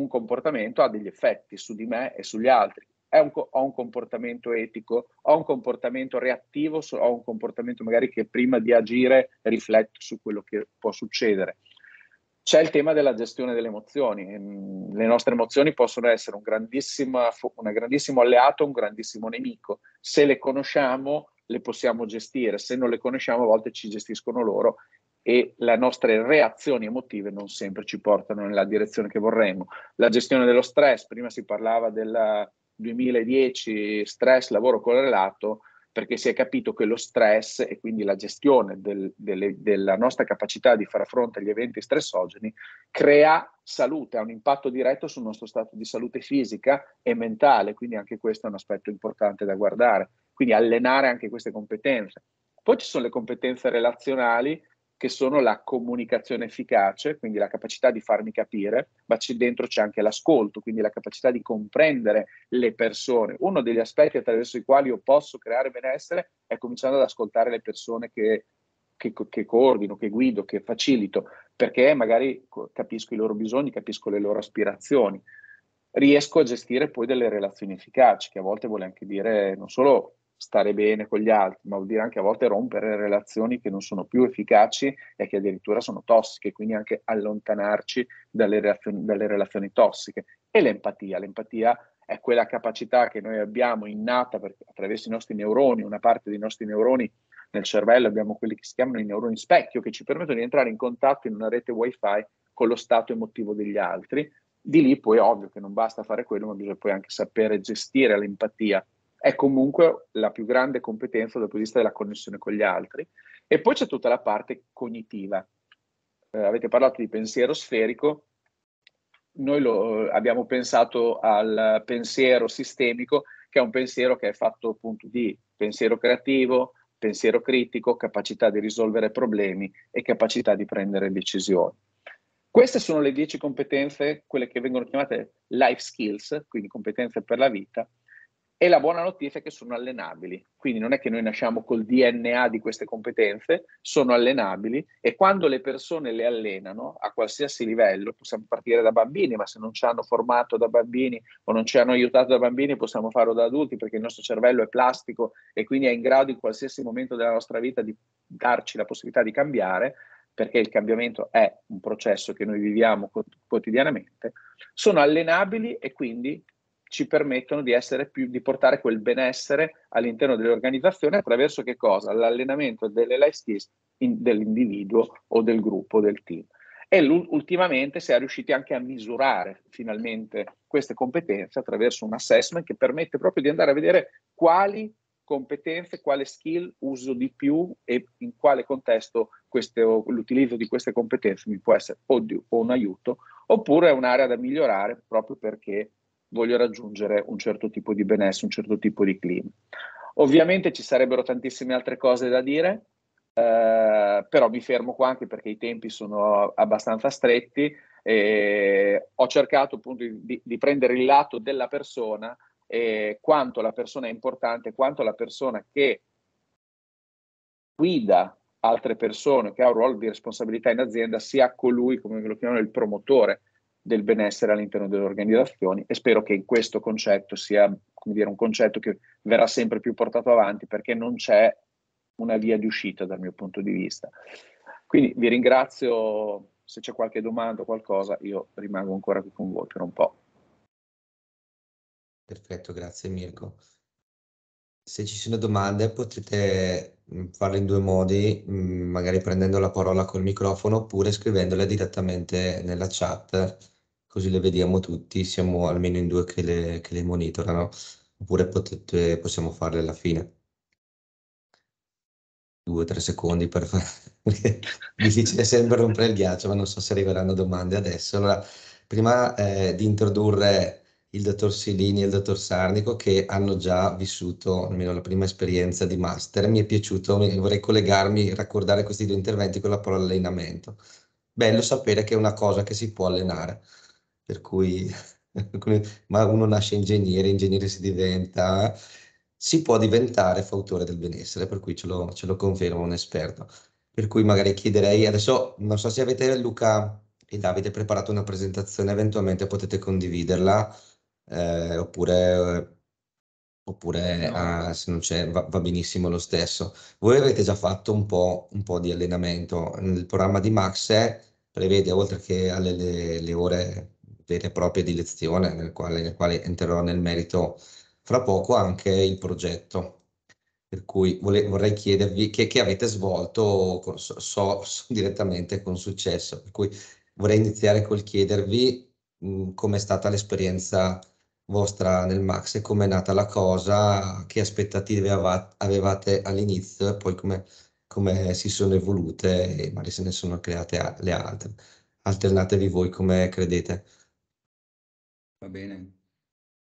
un comportamento ha degli effetti su di me e sugli altri un, ho un comportamento etico, ho un comportamento reattivo, ho un comportamento magari che prima di agire rifletto su quello che può succedere. C'è il tema della gestione delle emozioni. Mm, le nostre emozioni possono essere un grandissimo, un grandissimo alleato, un grandissimo nemico. Se le conosciamo, le possiamo gestire, se non le conosciamo, a volte ci gestiscono loro e le nostre reazioni emotive non sempre ci portano nella direzione che vorremmo. La gestione dello stress, prima si parlava della, 2010 stress lavoro correlato perché si è capito che lo stress e quindi la gestione del, delle, della nostra capacità di far fronte agli eventi stressogeni crea salute, ha un impatto diretto sul nostro stato di salute fisica e mentale, quindi anche questo è un aspetto importante da guardare, quindi allenare anche queste competenze. Poi ci sono le competenze relazionali che sono la comunicazione efficace, quindi la capacità di farmi capire, ma c- dentro c'è anche l'ascolto, quindi la capacità di comprendere le persone. Uno degli aspetti attraverso i quali io posso creare benessere è cominciando ad ascoltare le persone che, che, che coordino, che guido, che facilito, perché magari capisco i loro bisogni, capisco le loro aspirazioni riesco a gestire poi delle relazioni efficaci, che a volte vuole anche dire non solo stare bene con gli altri, ma vuol dire anche a volte rompere relazioni che non sono più efficaci e che addirittura sono tossiche, quindi anche allontanarci dalle relazioni, dalle relazioni tossiche. E l'empatia, l'empatia è quella capacità che noi abbiamo innata per, attraverso i nostri neuroni, una parte dei nostri neuroni nel cervello, abbiamo quelli che si chiamano i neuroni specchio, che ci permettono di entrare in contatto in una rete wifi con lo stato emotivo degli altri. Di lì poi è ovvio che non basta fare quello, ma bisogna poi anche sapere gestire l'empatia è comunque la più grande competenza dal punto di vista della connessione con gli altri. E poi c'è tutta la parte cognitiva. Eh, avete parlato di pensiero sferico, noi lo, abbiamo pensato al pensiero sistemico, che è un pensiero che è fatto appunto di pensiero creativo, pensiero critico, capacità di risolvere problemi e capacità di prendere decisioni. Queste sono le dieci competenze, quelle che vengono chiamate life skills, quindi competenze per la vita, e la buona notizia è che sono allenabili, quindi non è che noi nasciamo col DNA di queste competenze, sono allenabili e quando le persone le allenano a qualsiasi livello, possiamo partire da bambini, ma se non ci hanno formato da bambini o non ci hanno aiutato da bambini, possiamo farlo da adulti perché il nostro cervello è plastico e quindi è in grado in qualsiasi momento della nostra vita di darci la possibilità di cambiare, perché il cambiamento è un processo che noi viviamo quotidianamente, sono allenabili e quindi ci permettono di, più, di portare quel benessere all'interno dell'organizzazione attraverso che cosa? L'allenamento delle life skills in, dell'individuo o del gruppo, del team. E ultimamente si è riusciti anche a misurare finalmente queste competenze attraverso un assessment che permette proprio di andare a vedere quali competenze, quale skill uso di più e in quale contesto questo, l'utilizzo di queste competenze mi può essere o, di, o un aiuto oppure è un'area da migliorare proprio perché voglio raggiungere un certo tipo di benessere, un certo tipo di clima. Ovviamente ci sarebbero tantissime altre cose da dire, eh, però mi fermo qua anche perché i tempi sono abbastanza stretti e ho cercato appunto di, di prendere il lato della persona e quanto la persona è importante, quanto la persona che guida altre persone, che ha un ruolo di responsabilità in azienda, sia colui, come lo chiamano, il promotore del benessere all'interno delle organizzazioni e spero che questo concetto sia dire, un concetto che verrà sempre più portato avanti perché non c'è una via di uscita dal mio punto di vista. Quindi vi ringrazio, se c'è qualche domanda o qualcosa io rimango ancora
qui con voi per un po'. Perfetto, grazie Mirko. Se ci sono domande potete mm, farle in due modi, mm, magari prendendo la parola col microfono oppure scrivendole direttamente nella chat così le vediamo tutti, siamo almeno in due che le, che le monitorano, oppure potete, possiamo farle alla fine. Due o tre secondi per fare... difficile sempre rompere il ghiaccio, ma non so se arriveranno domande adesso. Allora, prima eh, di introdurre il dottor Silini e il dottor Sarnico che hanno già vissuto almeno la prima esperienza di master. Mi è piaciuto, vorrei collegarmi, raccordare questi due interventi con la parola allenamento. Bello sapere che è una cosa che si può allenare per cui ma uno nasce ingegnere, ingegnere si diventa, si può diventare fautore del benessere, per cui ce lo, ce lo conferma un esperto. Per cui magari chiederei, adesso non so se avete Luca e Davide preparato una presentazione, eventualmente potete condividerla, eh, oppure, oppure no. ah, se non c'è va, va, benissimo lo stesso. Voi avete già fatto un po', un po di allenamento, il programma di Max eh, prevede oltre che alle le, le ore vera e propria di lezione, nel quale, nel quale entrerò nel merito fra poco, anche il progetto. Per cui vole, vorrei chiedervi che, che avete svolto con, so, so, direttamente con successo. Per cui vorrei iniziare col chiedervi come è stata l'esperienza vostra nel Max e come è nata la cosa, che aspettative avevate all'inizio e poi come, come si sono evolute e magari se ne sono create le altre. Alternatevi voi come credete.
Va bene.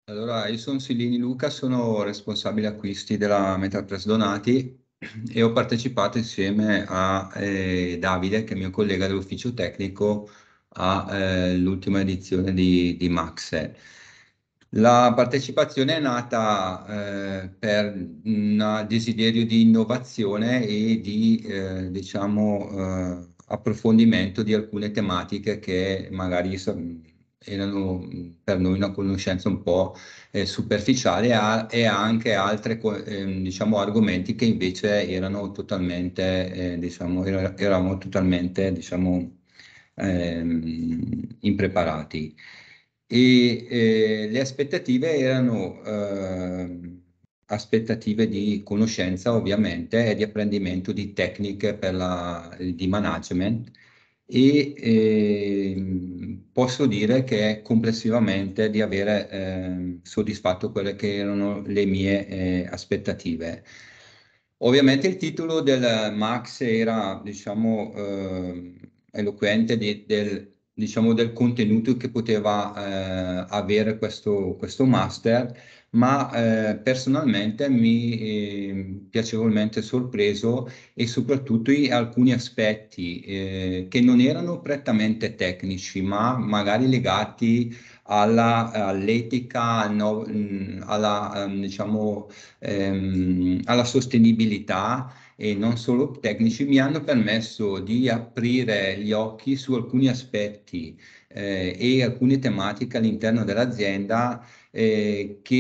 Allora, io sono Silini Luca, sono responsabile acquisti della Metapress Donati e ho partecipato insieme a eh, Davide, che è mio collega dell'ufficio tecnico, all'ultima eh, edizione di, di Max. La partecipazione è nata eh, per un desiderio di innovazione e di eh, diciamo, eh, approfondimento di alcune tematiche che magari erano per noi una conoscenza un po' eh, superficiale a, e anche altri eh, diciamo, argomenti che invece erano totalmente, eh, diciamo, era, eravamo totalmente diciamo, ehm, impreparati. E eh, le aspettative erano ehm, aspettative di conoscenza ovviamente e di apprendimento di tecniche la, di management e ehm, posso dire che complessivamente di avere eh, soddisfatto quelle che erano le mie eh, aspettative. Ovviamente il titolo del Max era, diciamo, ehm, eloquente di, del diciamo, del contenuto che poteva eh, avere questo, questo, master, ma eh, personalmente mi eh, piacevolmente sorpreso e soprattutto alcuni aspetti eh, che non erano prettamente tecnici, ma magari legati alla, all'etica, no, alla, ehm, diciamo, ehm, alla sostenibilità e non solo tecnici mi hanno permesso di aprire gli occhi su alcuni aspetti eh, e alcune tematiche all'interno dell'azienda eh, che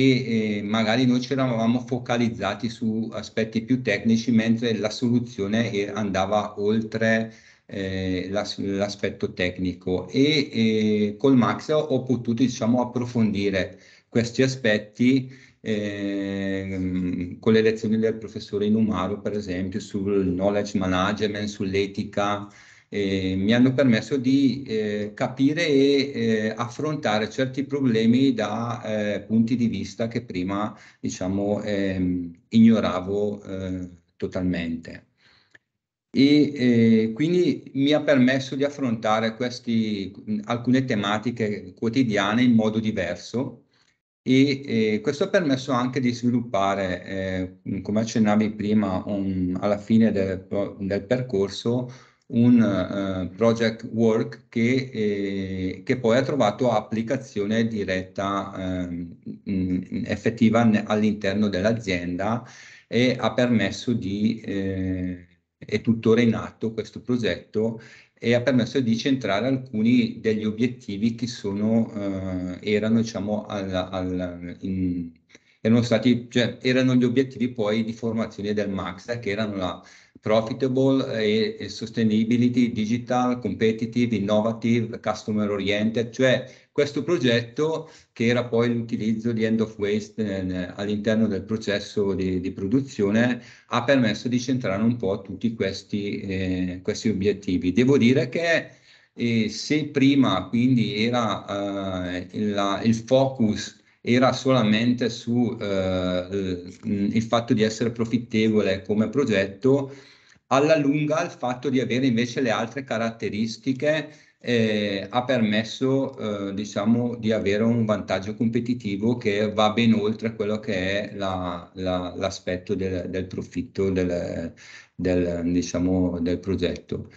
eh, magari noi ci eravamo focalizzati su aspetti più tecnici mentre la soluzione andava oltre eh, l'aspetto tecnico e eh, col Max ho potuto diciamo approfondire questi aspetti Ehm, con le lezioni del professore Inumaro, per esempio, sul knowledge management, sull'etica, eh, mi hanno permesso di eh, capire e eh, affrontare certi problemi da eh, punti di vista che prima, diciamo, ehm, ignoravo eh, totalmente. E eh, quindi mi ha permesso di affrontare questi, alcune tematiche quotidiane in modo diverso e eh, questo ha permesso anche di sviluppare, eh, come accennavi prima, un, alla fine del, del percorso, un eh, project work che, eh, che, poi ha trovato applicazione diretta mh, ehm, effettiva all'interno dell'azienda e ha permesso di, eh, è tuttora in atto questo progetto e ha permesso di centrare alcuni degli obiettivi che sono, eh, erano, diciamo, al, al, in, erano, stati, cioè, erano gli obiettivi poi di formazione del MAX, che erano la profitable e, e sustainability, digital, competitive, innovative, customer oriented, cioè questo progetto che era poi l'utilizzo di end of waste eh, all'interno del processo di, di, produzione ha permesso di centrare un po' tutti questi, eh, questi obiettivi. Devo dire che eh, se prima quindi era eh, la, il focus era solamente sul eh, fatto di essere profittevole come progetto, alla lunga il fatto di avere invece le altre caratteristiche eh, ha permesso eh, diciamo, di avere un vantaggio competitivo che va ben oltre quello che è la, la, l'aspetto del, del profitto del, del, diciamo, del progetto.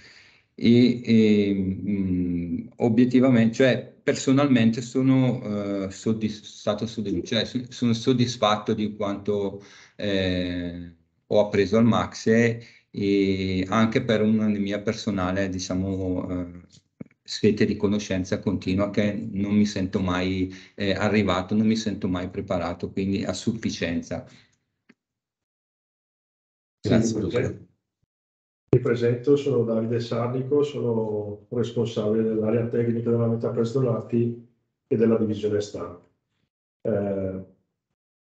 E, e mh, mm, obiettivamente, cioè personalmente sono, eh, soddisf- stato cioè, sono soddisfatto di quanto eh, ho appreso al Max e anche per una mia personale diciamo, eh, sete di conoscenza continua che non mi sento mai eh, arrivato, non mi sento mai preparato, quindi a sufficienza.
Grazie. Sì, mi presento, sono Davide Sarnico, sono responsabile dell'area tecnica della metà Presdonati e della divisione stampa. Eh,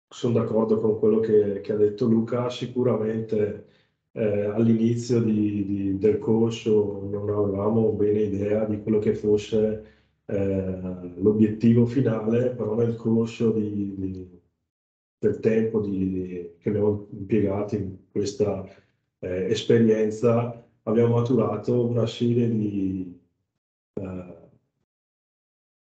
sono d'accordo con quello che, che, ha detto Luca, sicuramente eh, all'inizio del corso non avevamo bene idea di quello che fosse eh, l'obiettivo finale, però nel corso di, di, del tempo di, che abbiamo impiegato in questa eh, esperienza abbiamo maturato una serie di eh,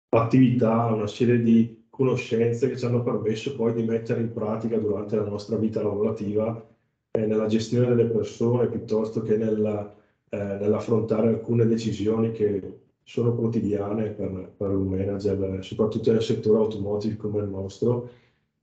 attività, una serie di conoscenze che ci hanno permesso poi di mettere in pratica durante la nostra vita lavorativa eh, nella gestione delle persone piuttosto che nella, eh, nell'affrontare alcune decisioni che sono quotidiane per, per un manager, soprattutto nel settore automotive come il nostro,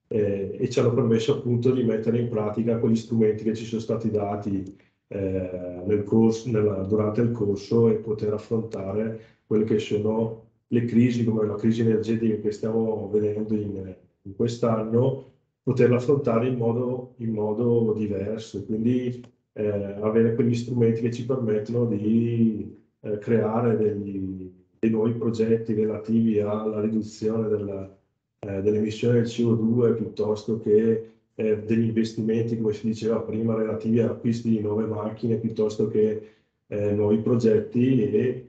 eh, e ci hanno permesso appunto di mettere in pratica quegli strumenti che ci sono stati dati eh, nel corso, nella, durante il corso e poter affrontare quelle che sono le crisi come la crisi energetica che stiamo vedendo in, in quest'anno poterla affrontare in modo, in modo diverso, quindi eh, avere quegli strumenti che ci permettono di eh, creare degli, dei nuovi progetti relativi alla riduzione della, eh, dell'emissione del CO2 piuttosto che eh, degli investimenti, come si diceva prima, relativi all'acquisto di nuove macchine piuttosto che eh, nuovi progetti e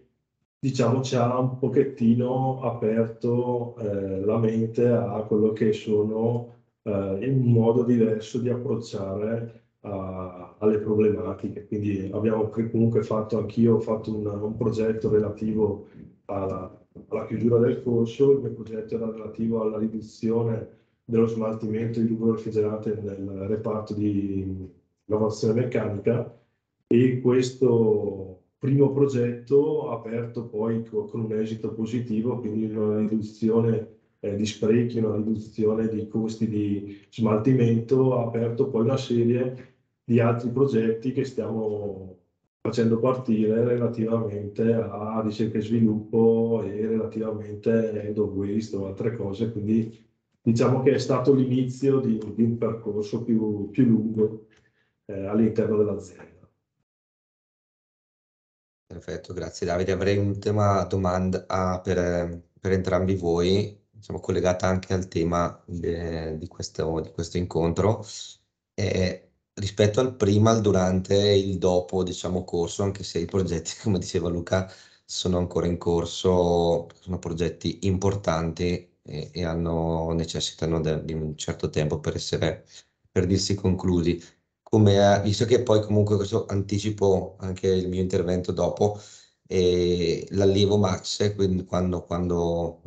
diciamo ci ha un pochettino aperto eh, la mente a quello che sono eh, un modo diverso di approcciare a, eh, alle problematiche. Quindi abbiamo comunque fatto, anch'io ho fatto un, un progetto relativo alla, alla, chiusura del corso, il mio progetto era relativo alla riduzione dello smaltimento di dubro refrigerante nel reparto di lavorazione meccanica e questo primo progetto aperto poi con un esito positivo, quindi una riduzione eh, di sprechi, una riduzione dei costi di smaltimento, ha aperto poi una serie di altri progetti che stiamo facendo partire relativamente a ricerca e sviluppo e relativamente a end of waste o altre cose, quindi diciamo che è stato l'inizio di, di un percorso più, più lungo eh, all'interno dell'azienda.
Perfetto, grazie Davide. Avrei un'ultima domanda ah, per, eh, per, entrambi voi diciamo, collegata anche al tema de, di, questo, di, questo, incontro, E rispetto al prima, al durante e il dopo diciamo, corso, anche se i progetti, come diceva Luca, sono ancora in corso, sono progetti importanti e, e hanno, necessitano de, di un certo tempo per, essere, per dirsi conclusi. Come, visto che poi comunque questo anticipo anche il mio intervento dopo, eh, l'allievo Max, quindi quando, quando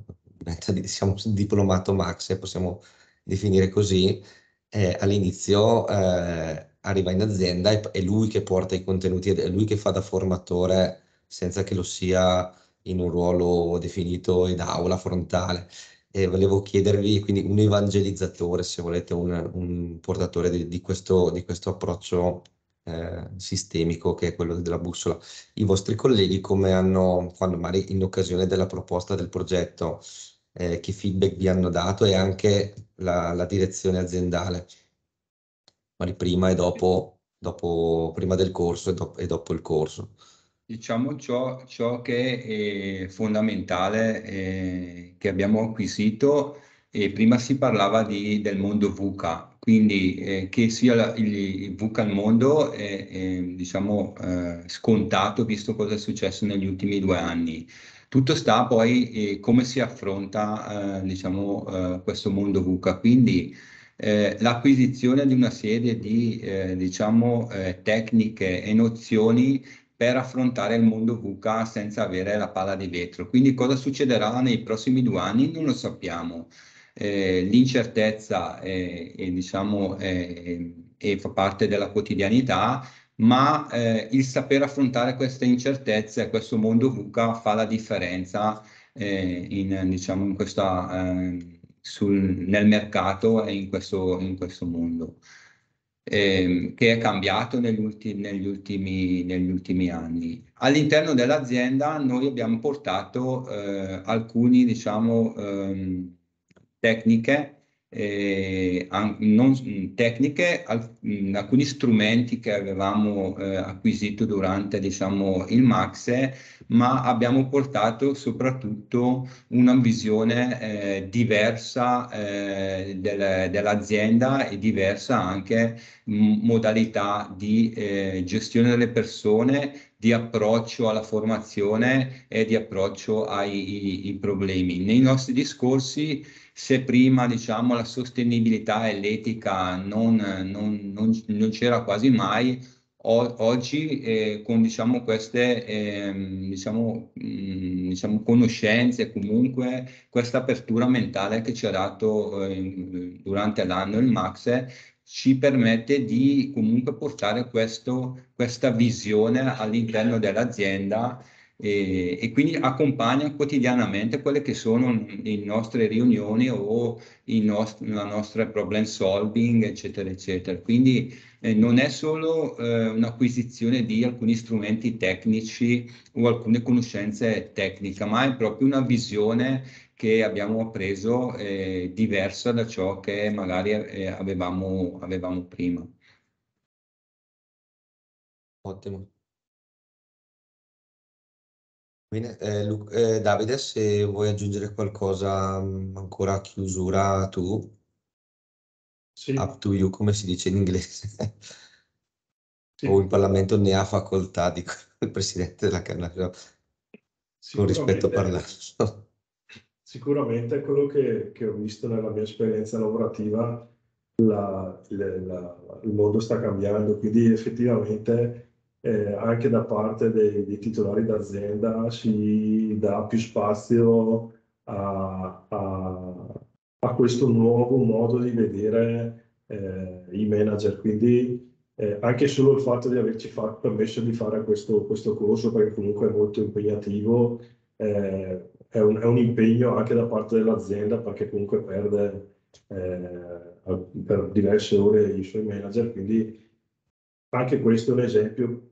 diretta di, diplomato Max, se possiamo definire così, eh, all'inizio eh, arriva in azienda e è lui che porta i contenuti, è lui che fa da formatore senza che lo sia in un ruolo definito ed aula frontale. E volevo chiedervi quindi un evangelizzatore, se volete, un, un portatore di, di, questo, di questo approccio eh, sistemico che è quello della bussola. I vostri colleghi come hanno, quando magari in occasione della proposta del progetto, eh, che feedback vi hanno dato e anche la, la direzione aziendale,
magari prima e dopo, dopo, prima del corso e dopo, e dopo il corso. Diciamo ciò, ciò, che è fondamentale eh, che abbiamo acquisito, e prima si parlava di, del mondo VUCA, quindi eh, che sia la, il VUCA al mondo è, è diciamo, eh, scontato visto cosa è successo negli ultimi due anni. Tutto sta poi eh, come si affronta eh, diciamo, eh, questo mondo VUCA, quindi eh, l'acquisizione di una serie di eh, diciamo, eh, tecniche e nozioni per affrontare il mondo VUCA senza avere la palla di vetro. Quindi cosa succederà nei prossimi due anni non lo sappiamo. l'incertezza è, è, diciamo, è, è, fa parte della quotidianità, ma eh, il saper affrontare queste incertezze, questo mondo VUCA fa la differenza eh, in, diciamo, in questa, eh, sul, nel mercato e in questo, in questo mondo, ehm, che è cambiato negli, ulti, negli, ultimi, negli ultimi, anni. All'interno dell'azienda noi abbiamo portato eh, alcune diciamo, ehm, tecniche eh, non, mm, tecniche, mm, alcuni strumenti che avevamo eh, acquisito durante diciamo, il Maxe, ma abbiamo portato soprattutto una visione eh, diversa eh, del, dell'azienda e diversa anche mm, modalità di eh, gestione delle persone di approccio alla formazione e di approccio ai, ai problemi. Nei nostri discorsi se prima diciamo, la sostenibilità e l'etica non, non, non, non c'era quasi mai, o, oggi eh, con diciamo, queste eh, diciamo, mh, mm, diciamo, conoscenze, comunque questa apertura mentale che ci ha dato eh, durante l'anno il Max, ci permette di comunque portare questo, questa visione all'interno dell'azienda e, e, quindi accompagna quotidianamente quelle che sono le nostre riunioni o nost- la nostra problem solving, eccetera, eccetera. Quindi eh, non è solo eh, un'acquisizione di alcuni strumenti tecnici o alcune conoscenze tecniche, ma è proprio una visione che abbiamo appreso eh, diversa da ciò che magari eh, avevamo, avevamo prima. Ottimo.
Bene, eh, Lu- eh, Davide, se vuoi aggiungere qualcosa mm, ancora a chiusura, tu, Sì, up to you, come si dice in inglese, o il Parlamento ne ha facoltà, dico il Presidente della Camera, con rispetto a sicuramente, parlarlo.
sicuramente quello che, che ho visto nella mia esperienza lavorativa, la- il la- il mondo sta cambiando, quindi effettivamente eh, anche da parte dei, dei titolari d'azienda si dà più spazio a, a, a questo nuovo modo di vedere eh, i manager. Quindi eh, anche solo il fatto di averci fatto, permesso di fare questo, questo, corso, perché comunque è molto impegnativo, eh, è, un, è, un, impegno anche da parte dell'azienda, perché comunque perde eh, per diverse ore i suoi manager, quindi anche questo è un esempio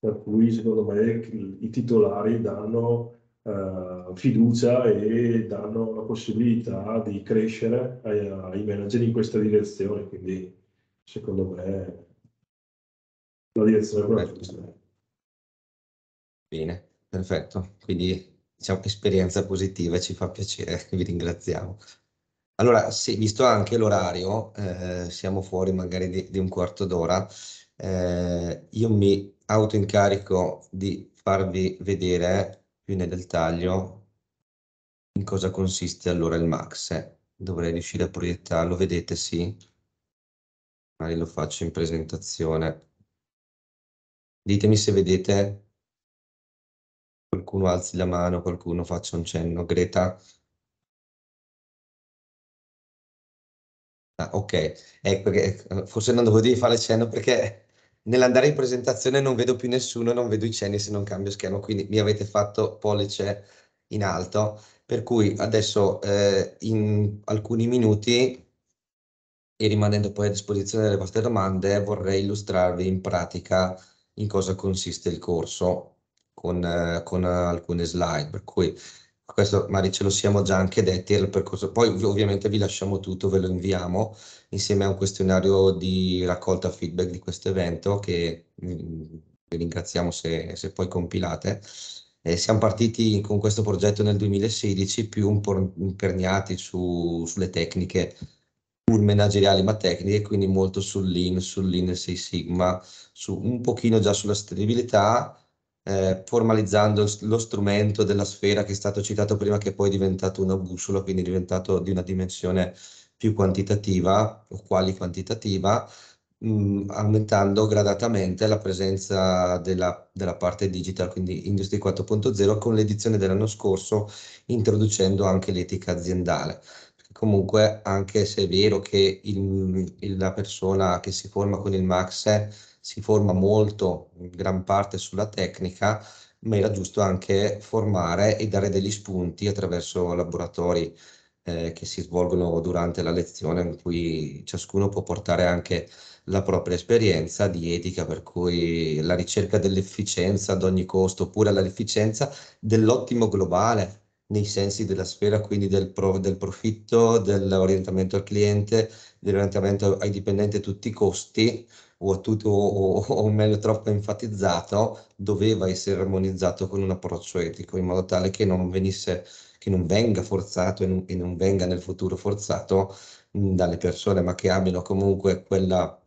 per cui secondo me i titolari danno eh, fiducia e danno la possibilità di crescere ai, eh, ai manager in questa direzione, quindi secondo me la direzione è quella giusta.
Bene, perfetto. Quindi diciamo che esperienza positiva ci fa piacere, vi ringraziamo. Allora, sì, visto anche l'orario, eh, siamo fuori magari di, di un quarto d'ora, eh, io mi autoincarico di farvi vedere più nel dettaglio in cosa consiste allora il max. Eh. Dovrei riuscire a proiettarlo, vedete sì? Magari lo faccio in presentazione. Ditemi se vedete, qualcuno alzi la mano, qualcuno faccia un cenno. Greta, Ah, ok, ecco eh, perché ecco, forse non dovevi fare cenno perché nell'andare in presentazione non vedo più nessuno, non vedo i cenni se non cambio schermo, quindi mi avete fatto pollice in alto, per cui adesso eh, in alcuni minuti e rimanendo poi a disposizione delle vostre domande vorrei illustrarvi in pratica in cosa consiste il corso con, eh, con eh, alcune slide, per cui questo Mari ce lo siamo già anche detti il percorso. Poi ovviamente vi lasciamo tutto, ve lo inviamo insieme a un questionario di raccolta feedback di questo evento che mm, vi ringraziamo se, se poi compilate. Eh, siamo partiti con questo progetto nel 2016 più un po' imperniati su, sulle tecniche pur manageriali ma tecniche, quindi molto sul lean, sul lean 6 sigma, su, un pochino già sulla sostenibilità, eh, formalizzando lo strumento della sfera che è stato citato prima, che poi è diventato una bussola, quindi è diventato di una dimensione più quantitativa o quali quantitativa, mh, mm, aumentando gradatamente la presenza della, della parte digital, quindi Industry 4.0, con l'edizione dell'anno scorso, introducendo anche l'etica aziendale comunque anche se è vero che il, la persona che si forma con il Max si forma molto, in gran parte sulla tecnica, ma era giusto anche formare e dare degli spunti attraverso laboratori eh, che si svolgono durante la lezione in cui ciascuno può portare anche la propria esperienza di etica, per cui la ricerca dell'efficienza ad ogni costo, oppure l'efficienza dell'ottimo globale nei sensi della sfera, quindi del, pro, del profitto, dell'orientamento al cliente, dell'orientamento ai dipendenti a tutti i costi, o, tutto, o, o meglio troppo enfatizzato, doveva essere armonizzato con un approccio etico in modo tale che non, venisse, che non venga forzato e non, e non venga nel futuro forzato dalle persone, ma che abbiano comunque quella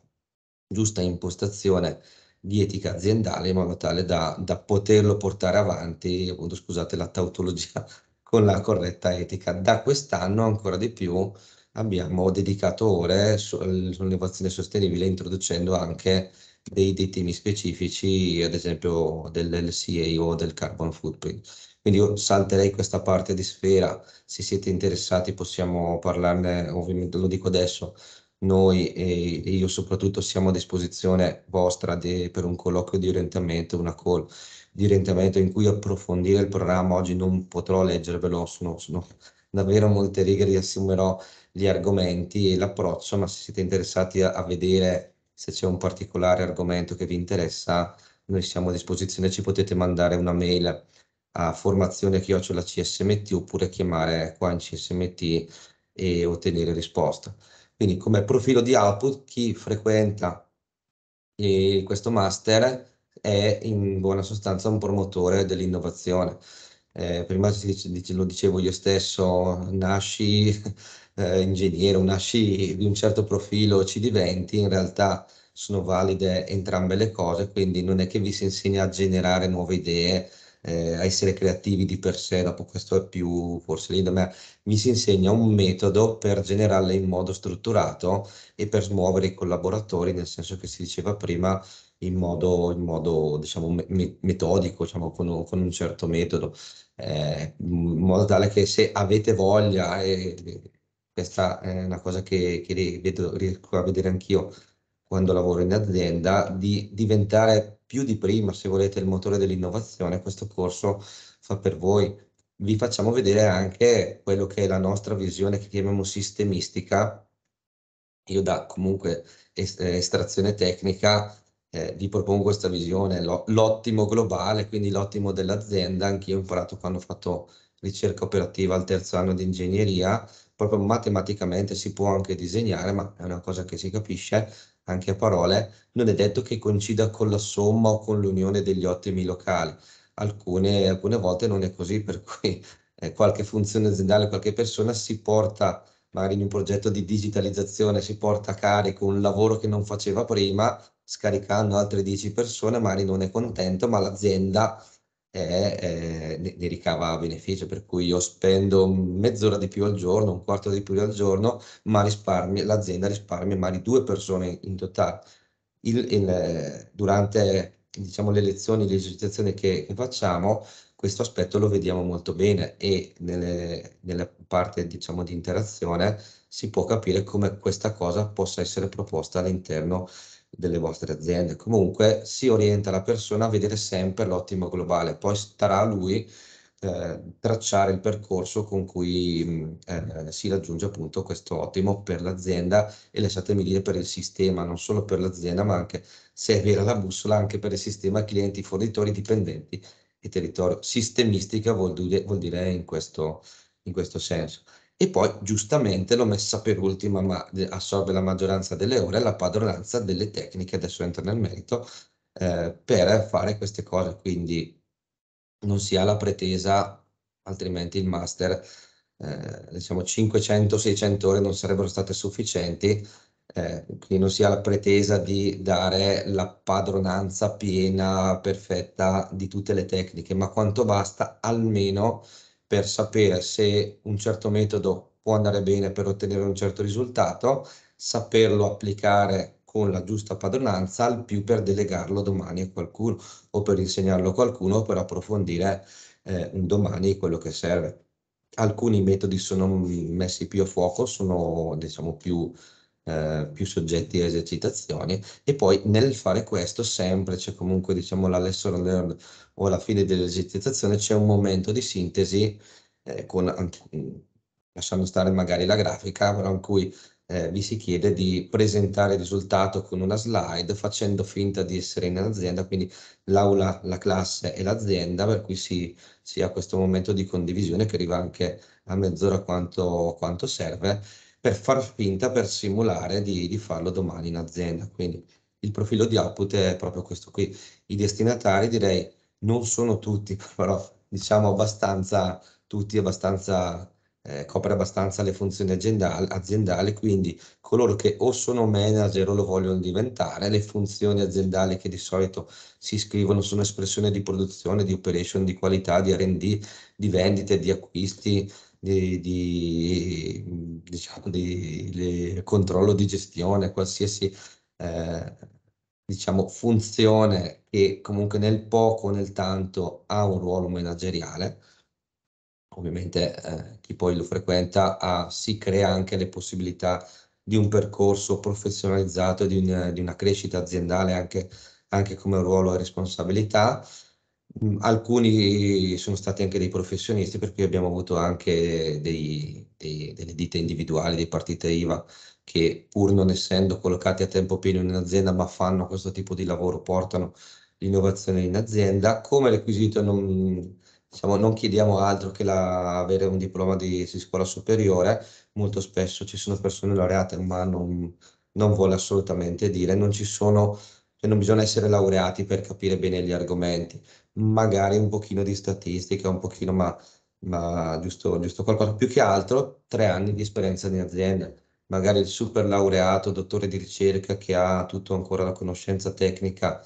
giusta impostazione di etica aziendale in modo tale da, da poterlo portare avanti, appunto scusate la tautologia, con la corretta etica. Da quest'anno ancora di più abbiamo dedicato ore sull'innovazione sostenibile introducendo anche dei, dei, temi specifici, ad esempio dell'LCA o del carbon footprint. Quindi io salterei questa parte di sfera, se siete interessati possiamo parlarne, ovviamente lo dico adesso, noi e io soprattutto siamo a disposizione vostra de, per un colloquio di orientamento, una call di orientamento in cui approfondire il programma, oggi non potrò leggervelo, sono, sono davvero molte righe riassumerò gli argomenti e l'approccio, ma se siete interessati a, a vedere se c'è un particolare argomento che vi interessa, noi siamo a disposizione, ci potete mandare una mail a formazione CSMT oppure chiamare qua in CSMT e ottenere risposta. Quindi come profilo di output chi frequenta questo master è in buona sostanza un promotore dell'innovazione. Eh, prima lo dicevo io stesso, nasci eh, ingegnere nasci di un certo profilo, ci diventi, in realtà sono valide entrambe le cose, quindi non è che vi si insegna a generare nuove idee, eh, a essere creativi di per sé, dopo questo è più forse lì da me, mi si insegna un metodo per generarle in modo strutturato e per smuovere i collaboratori, nel senso che si diceva prima, in modo, in modo diciamo, me metodico, diciamo, con, con un certo metodo. Eh, in modo tale che se avete voglia, e questa è una cosa che, che vedo, riesco a vedere anch'io quando lavoro in azienda, di diventare più di prima, se volete, il motore dell'innovazione, questo corso fa per voi. Vi facciamo vedere anche quello che è la nostra visione che chiamiamo sistemistica, io da comunque estrazione tecnica eh, vi propongo questa visione, l'ottimo globale, quindi l'ottimo dell'azienda. Anch'io ho imparato quando ho fatto ricerca operativa al terzo anno di ingegneria, proprio matematicamente si può anche disegnare, ma è una cosa che si capisce anche a parole, non è detto che coincida con la somma o con l'unione degli ottimi locali. Alcune, alcune volte non è così, per cui eh, qualche funzione aziendale, qualche persona si porta magari in un progetto di digitalizzazione, si porta a carico un lavoro che non faceva prima scaricando altre 10 persone, magari non è contento, ma l'azienda è, è, ne, ricava beneficio, per cui io spendo mezz'ora di più al giorno, un quarto di più al giorno, ma l'azienda risparmia magari due persone in totale. Il, il, durante diciamo, le lezioni le esercitazioni che, che, facciamo, questo aspetto lo vediamo molto bene e nelle, nella parte diciamo, di interazione si può capire come questa cosa possa essere proposta all'interno delle vostre aziende. Comunque si orienta la persona a vedere sempre l'ottimo globale, poi starà a lui eh, tracciare il percorso con cui eh, si raggiunge appunto questo ottimo per l'azienda e lasciatemi dire per il sistema, non solo per l'azienda ma anche, se è vera la bussola, anche per il sistema clienti, fornitori, dipendenti e territorio. Sistemistica vuol dire, vuol dire in, questo, in questo senso e poi giustamente l'ho messa per ultima, ma assorbe la maggioranza delle ore, la padronanza delle tecniche, adesso entro nel merito, eh, per fare queste cose, quindi non si ha la pretesa, altrimenti il master, eh, diciamo 500-600 ore non sarebbero state sufficienti, eh, quindi non si ha la pretesa di dare la padronanza piena, perfetta di tutte le tecniche, ma quanto basta almeno per sapere se un certo metodo può andare bene per ottenere un certo risultato, saperlo applicare con la giusta padronanza, al più per delegarlo domani a qualcuno o per insegnarlo a qualcuno o per approfondire eh, un domani quello che serve. Alcuni metodi sono messi più a fuoco, sono diciamo più eh, più soggetti a esercitazioni e poi nel fare questo sempre c'è comunque diciamo la lesson learned o alla fine dell'esercitazione c'è un momento di sintesi eh, con, mm, lasciando stare magari la grafica, però in cui eh, vi si chiede di presentare il risultato con una slide facendo finta di essere in azienda, quindi l'aula, la classe e l'azienda, per cui si, si, ha questo momento di condivisione che arriva anche a mezz'ora quanto, quanto, serve, per far finta, per simulare di, di farlo domani in azienda. Quindi il profilo di output è proprio questo qui. I destinatari direi non sono tutti, però diciamo abbastanza, tutti abbastanza, eh, copre abbastanza le funzioni aziendali, aziendali, quindi coloro che o sono manager o lo vogliono diventare, le funzioni aziendali che di solito si scrivono sono espressione di produzione, di operation, di qualità, di R&D, di vendite, di acquisti, di, di, diciamo, di, di controllo di gestione, qualsiasi... Eh, diciamo, funzione che comunque nel poco, o nel tanto ha un ruolo manageriale. Ovviamente eh, chi poi lo frequenta ha, si crea anche le possibilità di un percorso professionalizzato, di, un, di una crescita aziendale anche, anche, come ruolo e responsabilità. Mm, alcuni sono stati anche dei professionisti, per cui abbiamo avuto anche dei, dei, delle ditte individuali, dei partite IVA che pur non essendo collocati a tempo pieno in un'azienda ma fanno questo tipo di lavoro, portano l'innovazione in azienda. Come requisito non, diciamo, non chiediamo altro che la, avere un diploma di, di, scuola superiore, molto spesso ci sono persone laureate ma non, non vuole assolutamente dire, non ci sono cioè non bisogna essere laureati per capire bene gli argomenti, magari un pochino di statistica, un pochino ma, ma giusto, giusto qualcosa, più che altro tre anni di esperienza in azienda magari il super laureato, dottore di ricerca che ha tutto ancora la conoscenza tecnica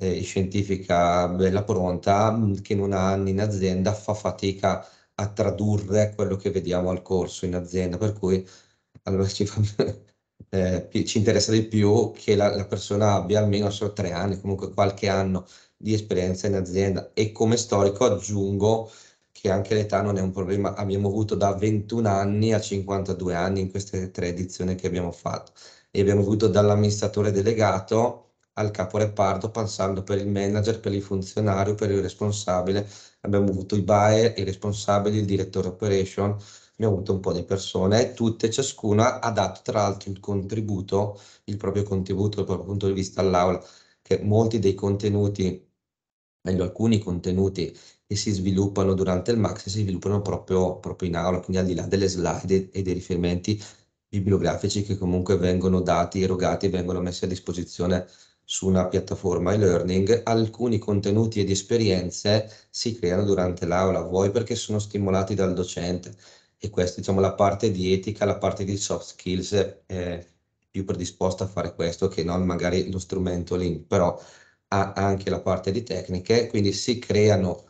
eh, e scientifica bella pronta, mm, che non ha anni in azienda, fa fatica a tradurre quello che vediamo al corso in azienda, per cui allora ci, fa, eh, ci interessa di più che la, la persona abbia almeno solo tre anni, comunque qualche anno di esperienza in azienda e come storico aggiungo che anche l'età non è un problema, abbiamo avuto da 21 anni a 52 anni in queste tre edizioni che abbiamo fatto e abbiamo avuto dall'amministratore delegato al caporeparto, passando per il manager, per il funzionario, per il responsabile, abbiamo avuto i buyer, i responsabili, il direttore operation, abbiamo avuto un po' di persone, tutte, ciascuna ha dato tra l'altro il contributo, il proprio contributo dal proprio punto di vista all'aula, che molti dei contenuti, meglio alcuni contenuti che si sviluppano durante il Max si sviluppano proprio, proprio in aula, quindi al di là delle slide e dei riferimenti bibliografici che comunque vengono dati, erogati e vengono messi a disposizione su una piattaforma e-learning, alcuni contenuti ed esperienze si creano durante l'aula, vuoi perché sono stimolati dal docente e questa diciamo la parte di etica, la parte di soft skills è più predisposta a fare questo che non magari lo strumento link, però ha anche la parte di tecniche, quindi si creano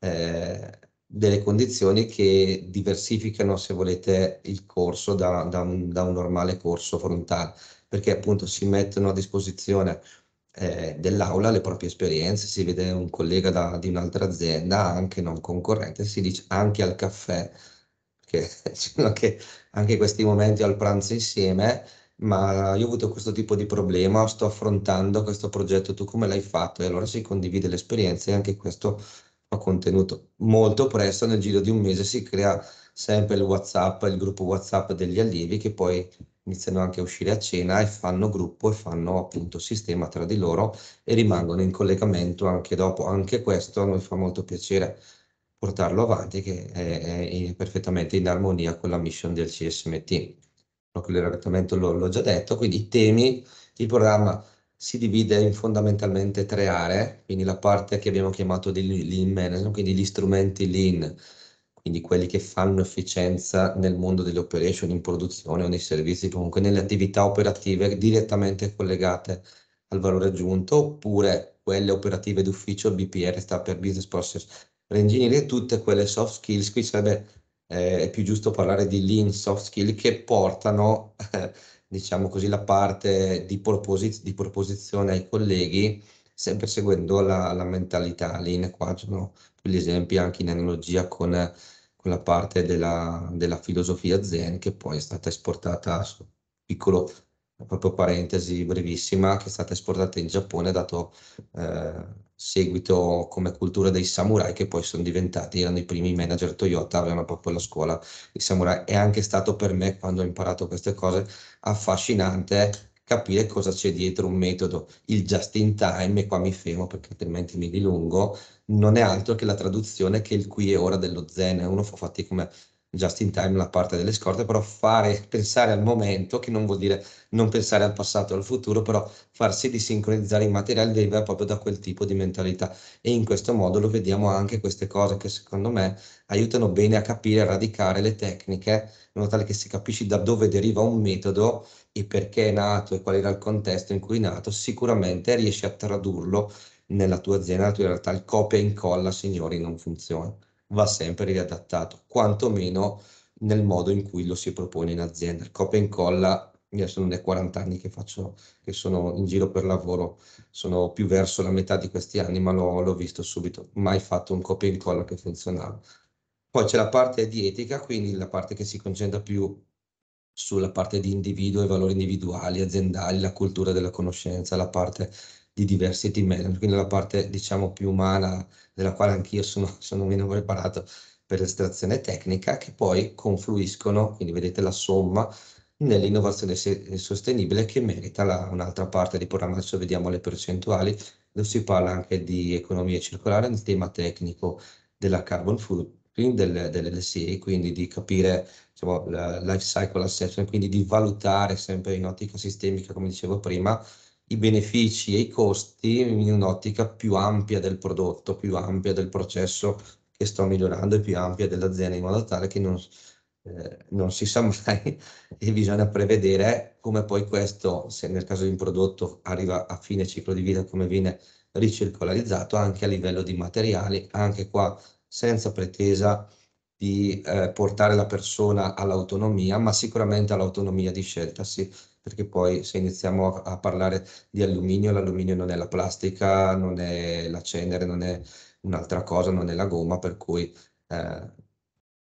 eh, delle condizioni che diversificano, se volete, il corso da, da, un, da, un, normale corso frontale, perché appunto si mettono a disposizione eh, dell'aula le proprie esperienze, si vede un collega da, di un'altra azienda, anche non concorrente, si dice anche al caffè, che anche, diciamo anche questi momenti al pranzo insieme, ma io ho avuto questo tipo di problema, sto affrontando questo progetto, tu come l'hai fatto? E allora si condivide l'esperienza e anche questo a contenuto. Molto presto, nel giro di un mese, si crea sempre il WhatsApp, il gruppo WhatsApp degli allievi che poi iniziano anche a uscire a cena e fanno gruppo e fanno appunto sistema tra di loro e rimangono in collegamento anche dopo. Anche questo a noi fa molto piacere portarlo avanti che è, è perfettamente in armonia con la mission del CSMT. L'orientamento l'ho già detto, quindi i temi, il programma si divide in fondamentalmente tre aree, quindi la parte che abbiamo chiamato di lean management, quindi gli strumenti lean, quindi quelli che fanno efficienza nel mondo delle operation, in produzione o nei servizi, comunque nelle attività operative direttamente collegate al valore aggiunto, oppure quelle operative d'ufficio, BPR sta per Business Process Reengineering, e tutte quelle soft skills, qui sarebbe eh, più giusto parlare di lean soft skill che portano... Eh, diciamo così, la parte di, proposi- di proposizione ai colleghi, sempre seguendo la, la mentalità lean. Qua ci sono quegli esempi anche in analogia con, con la parte della, della, filosofia zen, che poi è stata esportata, piccolo proprio parentesi brevissima, che è stata esportata in Giappone, dato... Eh, seguito come cultura dei samurai che poi sono diventati, erano i primi manager Toyota, avevano proprio la scuola di samurai. È anche stato per me, quando ho imparato queste cose, affascinante capire cosa c'è dietro un metodo, il just in time, e qua mi fermo perché altrimenti mi dilungo, non è altro che la traduzione che il qui e ora dello zen, uno fa fatti come just in time la parte delle scorte, però fare, pensare al momento, che non vuol dire non pensare al passato e al futuro, però farsi di sincronizzare i materiali deriva proprio da quel tipo di mentalità e in questo modo lo vediamo anche queste cose che secondo me aiutano bene a capire, a radicare le tecniche, in modo tale che si capisci da dove deriva un metodo e perché è nato e qual era il contesto in cui è nato, sicuramente riesci a tradurlo nella tua azienda, nella tua realtà, il copia e incolla, signori, non funziona va sempre riadattato, quantomeno nel modo in cui lo si propone in azienda. Il copia e incolla, io sono nei 40 anni che faccio, che sono in giro per lavoro, sono più verso la metà di questi anni, ma l'ho visto subito, mai fatto un copia e incolla che funzionava. Poi c'è la parte di etica, quindi la parte che si concentra più sulla parte di individuo, e valori individuali, aziendali, la cultura della conoscenza, la parte di diversity management, quindi la parte diciamo più umana della quale anch'io sono, sono meno preparato per l'estrazione tecnica che poi confluiscono, quindi vedete la somma nell'innovazione sostenibile che merita la, un'altra parte di programma, adesso vediamo le percentuali, dove si parla anche di economia circolare nel tema tecnico della carbon footprint del, quindi di capire diciamo, la life cycle assessment, quindi di valutare sempre in ottica sistemica, come dicevo prima, i benefici e i costi in un'ottica più ampia del prodotto, più ampia del processo che sto migliorando e più ampia dell'azienda in modo tale che non, eh, non si sa mai e bisogna prevedere come poi questo, se nel caso di un prodotto arriva a fine ciclo di vita, come viene ricircolarizzato anche a livello di materiali, anche qua senza pretesa di eh, portare la persona all'autonomia, ma sicuramente all'autonomia di scelta, sì, perché poi se iniziamo a, a parlare di alluminio, l'alluminio non è la plastica, non è la cenere, non è un'altra cosa, non è la gomma, per cui eh,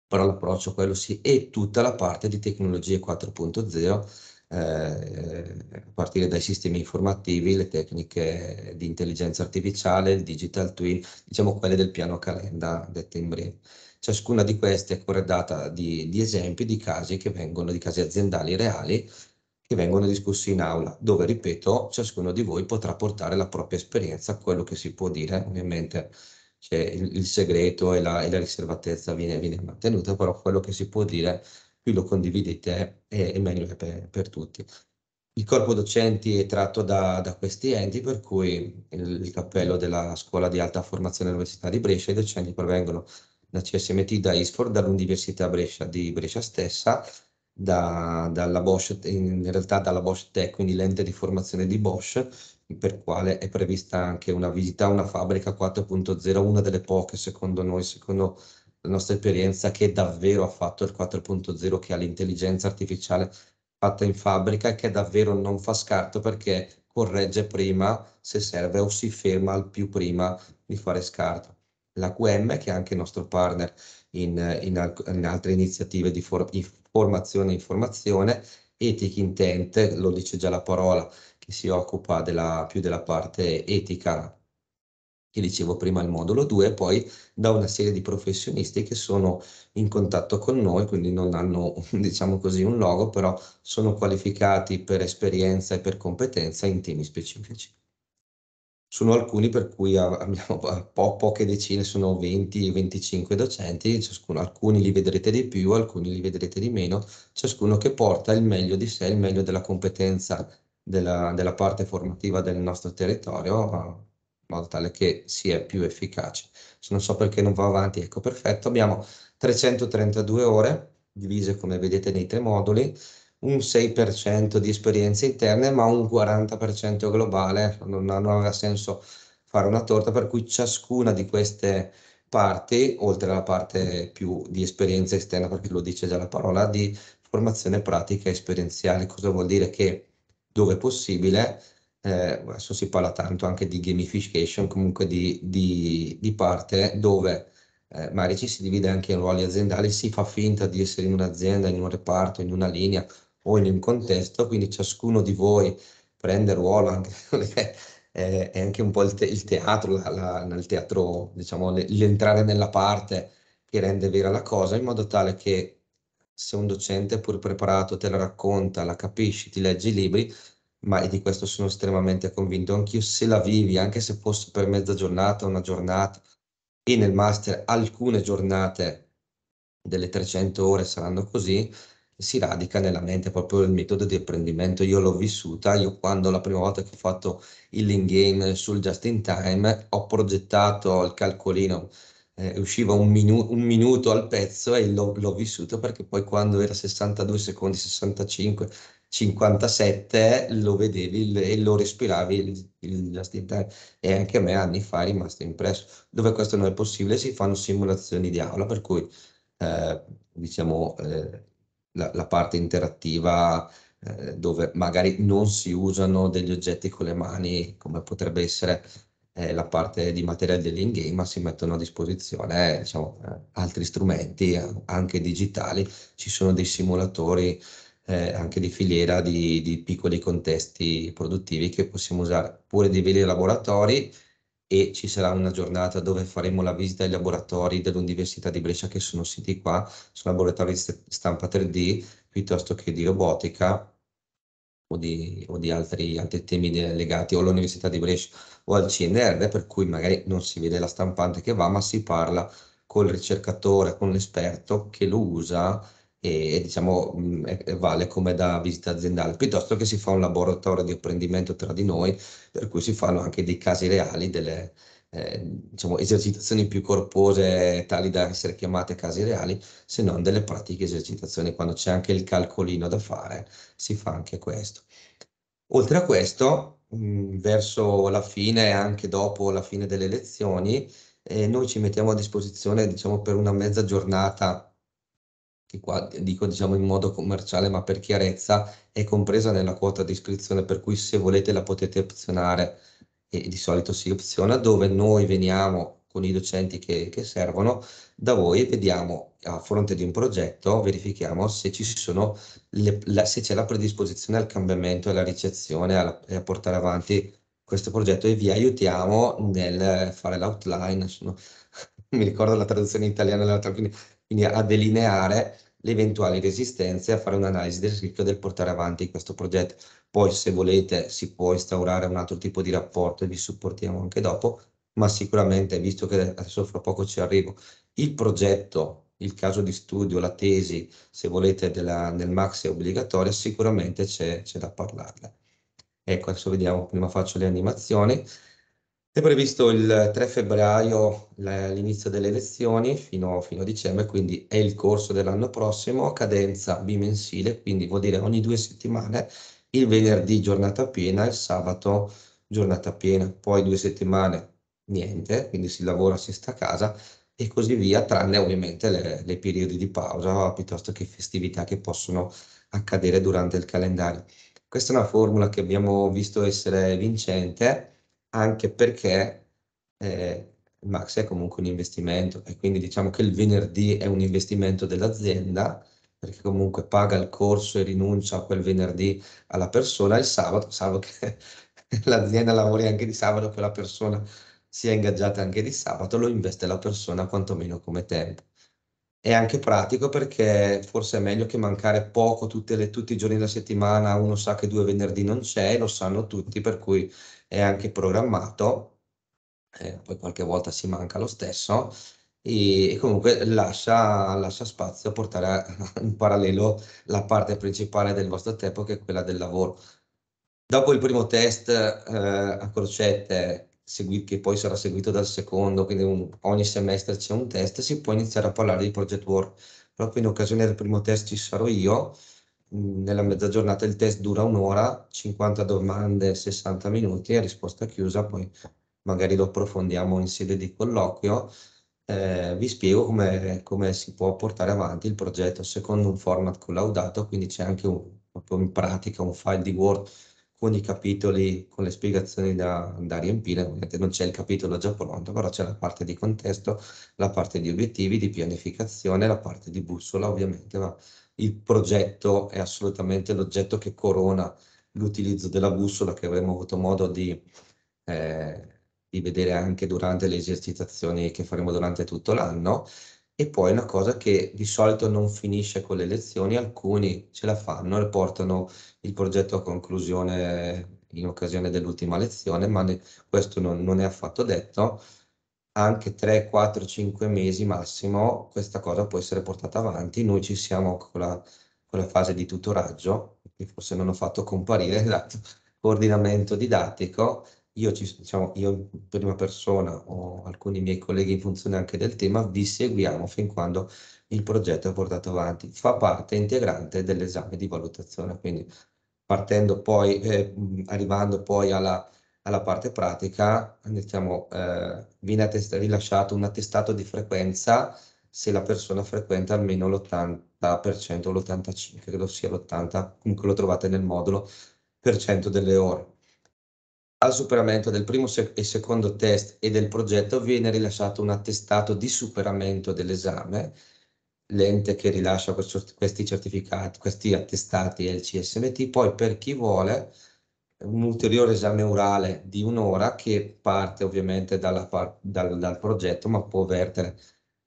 però l'approccio è quello sì, e tutta la parte di tecnologie 4.0 eh, a partire dai sistemi informativi, le tecniche di intelligenza artificiale, il digital twin, diciamo quelle del piano calenda dette in breve. Ciascuna di queste è corredata di, di esempi di casi, che vengono, di casi aziendali reali che vengono discussi in aula, dove, ripeto, ciascuno di voi potrà portare la propria esperienza, quello che si può dire, ovviamente cioè, il, il, segreto e la, e la riservatezza viene, viene, mantenuta, però quello che si può dire più lo condividete e, meglio è per, per tutti. Il corpo docenti è tratto da, da questi enti, per cui il, il, cappello della Scuola di Alta Formazione dell'Università di Brescia, i docenti provengono da CSMT da ISFOR, dall'Università Brescia, di Brescia stessa, da, dalla Bosch, in realtà dalla Bosch Tech, quindi l'ente di formazione di Bosch, per quale è prevista anche una visita a una fabbrica 4.0, una delle poche secondo noi, secondo la nostra esperienza, che davvero ha fatto il 4.0, che ha l'intelligenza artificiale fatta in fabbrica e che davvero non fa scarto perché corregge prima se serve o si ferma al più prima di fare scarto la QM, che è anche il nostro partner in, in, in altre iniziative di for formazione e informazione, Ethic Intent, lo dice già la parola, che si occupa della, più della parte etica che dicevo prima il modulo 2, poi da una serie di professionisti che sono in contatto con noi, quindi non hanno, diciamo così, un logo, però sono qualificati per esperienza e per competenza in temi specifici sono alcuni per cui abbiamo po- poche decine, sono 20-25 docenti, ciascuno, alcuni li vedrete di più, alcuni li vedrete di meno, ciascuno che porta il meglio di sé, il meglio della competenza della, della parte formativa del nostro territorio, eh, in modo tale che sia più efficace. Se non so perché non va avanti, ecco perfetto, abbiamo 332 ore divise come vedete nei tre moduli, un 6% di esperienze interne, ma un 40% globale, non, non aveva senso fare una torta, per cui ciascuna di queste parti, oltre alla parte più di esperienza esterna, perché lo dice già la parola, di formazione pratica e esperienziale, cosa vuol dire che dove possibile, eh, adesso si parla tanto anche di gamification, comunque di, di, di parte dove eh, magari ci si divide anche in ruoli aziendali, si fa finta di essere in un'azienda, in un reparto, in una linea, o in un contesto, quindi ciascuno di voi prende ruolo anche è anche un po' il, te il teatro, la, la, il teatro, diciamo, l'entrare nella parte che rende vera la cosa, in modo tale che se un docente pur preparato te la racconta, la capisci, ti leggi i libri, ma e di questo sono estremamente convinto, anch'io se la vivi, anche se fosse per mezza giornata, una giornata, e nel master alcune giornate delle 300 ore saranno così, si radica nella mente proprio il metodo di apprendimento. Io l'ho vissuta, io quando la prima volta che ho fatto il in game sul just in time ho progettato il calcolino, eh, usciva un, minu- un, minuto al pezzo e l'ho, l'ho vissuto perché poi quando era 62 secondi, 65, 57 lo vedevi e lo respiravi il, il just in time e anche a me anni fa è rimasto impresso. Dove questo non è possibile si fanno simulazioni di aula per cui eh, diciamo eh, la, la parte interattiva eh, dove magari non si usano degli oggetti con le mani, come potrebbe essere eh, la parte di materiale dell'in game, ma si mettono a disposizione diciamo, eh, altri strumenti, eh, anche digitali. Ci sono dei simulatori eh, anche di filiera di, di, piccoli contesti produttivi che possiamo usare pure dei veri laboratori e ci sarà una giornata dove faremo la visita ai laboratori dell'Università di Brescia che sono siti qua, sono laboratori di stampa 3D piuttosto che di robotica o di, o di altri, altri, temi legati o all'Università di Brescia o al CNR, per cui magari non si vede la stampante che va, ma si parla col ricercatore, con l'esperto che lo usa e, e diciamo mh, vale come da visita aziendale, piuttosto che si fa un laboratorio di apprendimento tra di noi, per cui si fanno anche dei casi reali, delle eh, diciamo, esercitazioni più corpose tali da essere chiamate casi reali, se non delle pratiche esercitazioni, quando c'è anche il calcolino da fare, si fa anche questo. Oltre a questo, mh, verso la fine anche dopo la fine delle lezioni, eh, noi ci mettiamo a disposizione diciamo, per una mezza giornata che qua dico diciamo in modo commerciale, ma per chiarezza, è compresa nella quota di iscrizione, per cui se volete la potete opzionare e di solito si opziona, dove noi veniamo con i docenti che, che servono da voi e vediamo a fronte di un progetto, verifichiamo se ci sono le, la, se c'è la predisposizione al cambiamento e alla ricezione alla, e a portare avanti questo progetto e vi aiutiamo nel fare l'outline, sono, mi ricordo la traduzione italiana l'altra, quindi quindi a delineare le eventuali resistenze e a fare un'analisi del rischio del portare avanti questo progetto. Poi se volete si può instaurare un altro tipo di rapporto e vi supportiamo anche dopo, ma sicuramente visto che adesso fra poco ci arrivo, il progetto, il caso di studio, la tesi, se volete della, del max è obbligatoria, sicuramente c'è da parlarne. Ecco, adesso vediamo, prima faccio le animazioni. È previsto il 3 febbraio l'inizio delle lezioni fino, fino, a dicembre, quindi è il corso dell'anno prossimo, cadenza bimensile, quindi vuol dire ogni due settimane, il venerdì giornata piena, il sabato giornata piena, poi due settimane niente, quindi si lavora, si sta a casa e così via, tranne ovviamente le, le periodi di pausa piuttosto che festività che possono accadere durante il calendario. Questa è una formula che abbiamo visto essere vincente anche perché eh, Max è comunque un investimento e quindi diciamo che il venerdì è un investimento dell'azienda perché comunque paga il corso e rinuncia quel venerdì alla persona, il sabato, salvo che l'azienda lavori anche di sabato, quella persona sia ingaggiata anche di sabato, lo investe la persona quantomeno come tempo è anche pratico perché forse è meglio che mancare poco tutte le, tutti i giorni della settimana, uno sa che due venerdì non c'è, lo sanno tutti, per cui è anche programmato, eh, poi qualche volta si manca lo stesso, e, e comunque lascia, lascia, spazio a portare in parallelo la parte principale del vostro tempo che è quella del lavoro. Dopo il primo test eh, a crocette segui- che poi sarà seguito dal secondo, quindi un, ogni semestre c'è un test, si può iniziare a parlare di project work. Proprio in occasione del primo test ci sarò io, mm, nella mezza giornata il test dura un'ora, 50 domande, 60 minuti e risposta chiusa, poi magari lo approfondiamo in sede di colloquio. Eh, vi spiego come, si può portare avanti il progetto secondo un format collaudato, quindi c'è anche un, proprio in pratica un file di Word con i capitoli, con le spiegazioni da, da riempire, ovviamente non c'è il capitolo già pronto, però c'è la parte di contesto, la parte di obiettivi, di pianificazione, la parte di bussola ovviamente, ma il progetto è assolutamente l'oggetto che corona l'utilizzo della bussola che avremo avuto modo di, eh, di vedere anche durante le esercitazioni che faremo durante tutto l'anno e poi è una cosa che di solito non finisce con le lezioni, alcuni ce la fanno e portano il progetto a conclusione in occasione dell'ultima lezione, ma ne, questo non, non, è affatto detto, anche 3, 4, 5 mesi massimo questa cosa può essere portata avanti, noi ci siamo con la, con la fase di tutoraggio, che forse non ho fatto comparire, esatto, coordinamento didattico, io, ci, diciamo, io in prima persona o alcuni miei colleghi in funzione anche del tema, vi seguiamo fin quando il progetto è portato avanti. Fa parte integrante dell'esame di valutazione, quindi partendo poi, eh, arrivando poi alla, alla parte pratica, diciamo, eh, viene attest- rilasciato un attestato di frequenza se la persona frequenta almeno l'80% o l'85%, credo sia l'80%, comunque lo trovate nel modulo, per cento delle ore al superamento del primo e secondo test e del progetto viene rilasciato un attestato di superamento dell'esame. L'ente che rilascia questi certificati, questi attestati è il CSMT, poi per chi vuole un ulteriore esame orale di un'ora che parte ovviamente dalla, dal, dal progetto ma può vertere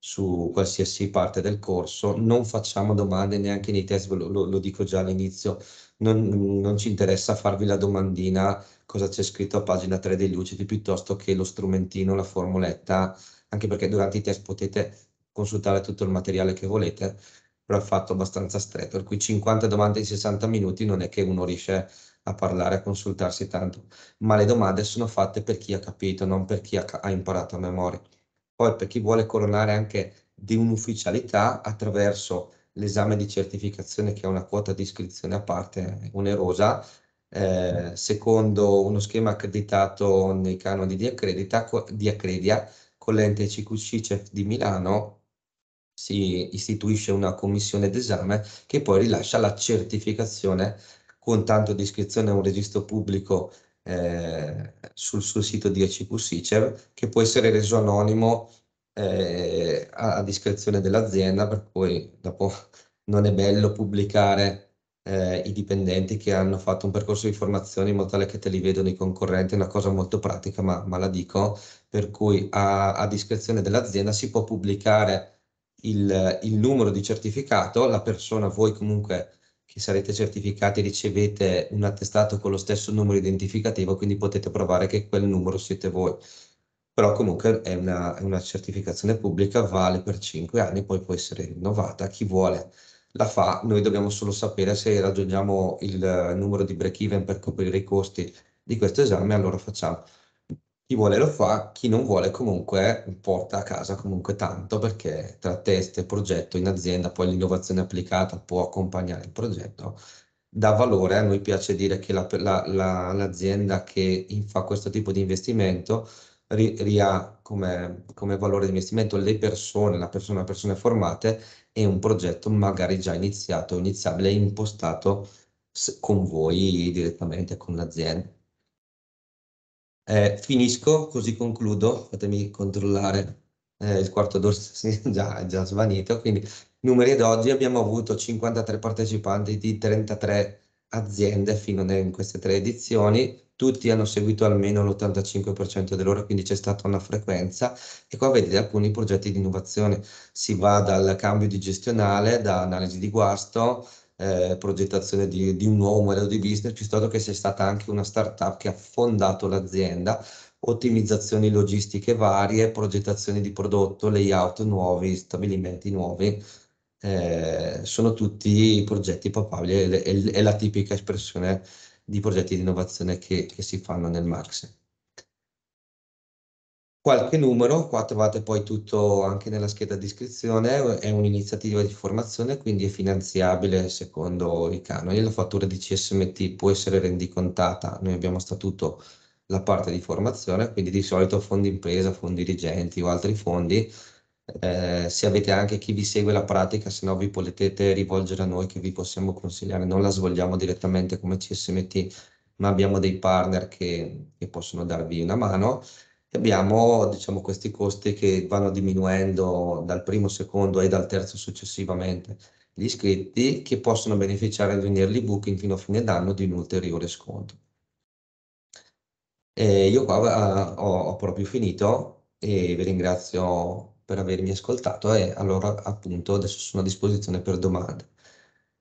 su qualsiasi parte del corso, non facciamo domande neanche nei test, lo, lo, dico già all'inizio, non, non, ci interessa farvi la domandina cosa c'è scritto a pagina 3 dei lucidi piuttosto che lo strumentino, la formuletta, anche perché durante i test potete consultare tutto il materiale che volete, però è fatto abbastanza stretto, per cui 50 domande in 60 minuti non è che uno riesce a parlare, a consultarsi tanto, ma le domande sono fatte per chi ha capito, non per chi ha, ha imparato a memoria. Poi per chi vuole coronare anche di un'ufficialità attraverso l'esame di certificazione che è una quota di iscrizione a parte onerosa, eh, secondo uno schema accreditato nei canoni di, accredita, di accredia, con l'ente CQC di Milano si istituisce una commissione d'esame che poi rilascia la certificazione con tanto di iscrizione a un registro pubblico eh, sul suo sito di ACQ Sicer che può essere reso anonimo eh, a, a, discrezione dell'azienda per cui dopo non è bello pubblicare eh, i dipendenti che hanno fatto un percorso di formazione in modo tale che te li vedono i concorrenti, è una cosa molto pratica ma, ma la dico, per cui a, a discrezione dell'azienda si può pubblicare il, il numero di certificato, la persona voi comunque che sarete certificati e ricevete un attestato con lo stesso numero identificativo, quindi potete provare che quel numero siete voi. Però comunque è una, è una certificazione pubblica, vale per 5 anni, poi può essere rinnovata, chi vuole la fa, noi dobbiamo solo sapere se raggiungiamo il eh, numero di break even per coprire i costi di questo esame, allora facciamo chi vuole lo fa, chi non vuole comunque porta a casa comunque tanto perché tra test e progetto in azienda poi l'innovazione applicata può accompagnare il progetto, dà valore, a noi piace dire che la, la, la, l'azienda che fa questo tipo di investimento ri, ri ha come, come, valore di investimento le persone, la persona, persone formate e un progetto magari già iniziato, iniziabile, e impostato con voi direttamente, con l'azienda. Eh, finisco, così concludo, fatemi controllare eh, il quarto dorso, sì, già, è già svanito, quindi numeri ad oggi abbiamo avuto 53 partecipanti di 33 aziende fino in queste tre edizioni, tutti hanno seguito almeno l'85% dell'ora, quindi c'è stata una frequenza e qua vedete alcuni progetti di innovazione, si va dal cambio di gestionale, da analisi di guasto, eh, progettazione di, di, un nuovo modello di business, piuttosto che sia stata anche una startup che ha fondato l'azienda, ottimizzazioni logistiche varie, progettazioni di prodotto, layout nuovi, stabilimenti nuovi, eh, sono tutti progetti papabili, è, è, è, la tipica espressione di progetti di innovazione che, che si fanno nel Max qualche numero, qua trovate poi tutto anche nella scheda di iscrizione, è un'iniziativa di formazione quindi è finanziabile secondo i canoni, la fattura di CSMT può essere rendicontata, noi abbiamo statuto la parte di formazione, quindi di solito fondi impresa, fondi dirigenti o altri fondi, eh, se avete anche chi vi segue la pratica, se no vi potete rivolgere a noi che vi possiamo consigliare, non la svolgiamo direttamente come CSMT, ma abbiamo dei partner che, che possono darvi una mano abbiamo diciamo, questi costi che vanno diminuendo dal primo, secondo e dal terzo successivamente gli iscritti che possono beneficiare di un early booking fino a fine d'anno di un ulteriore sconto. E io qua uh, ho, ho proprio finito e vi ringrazio per avermi ascoltato e allora appunto adesso sono a disposizione per domande.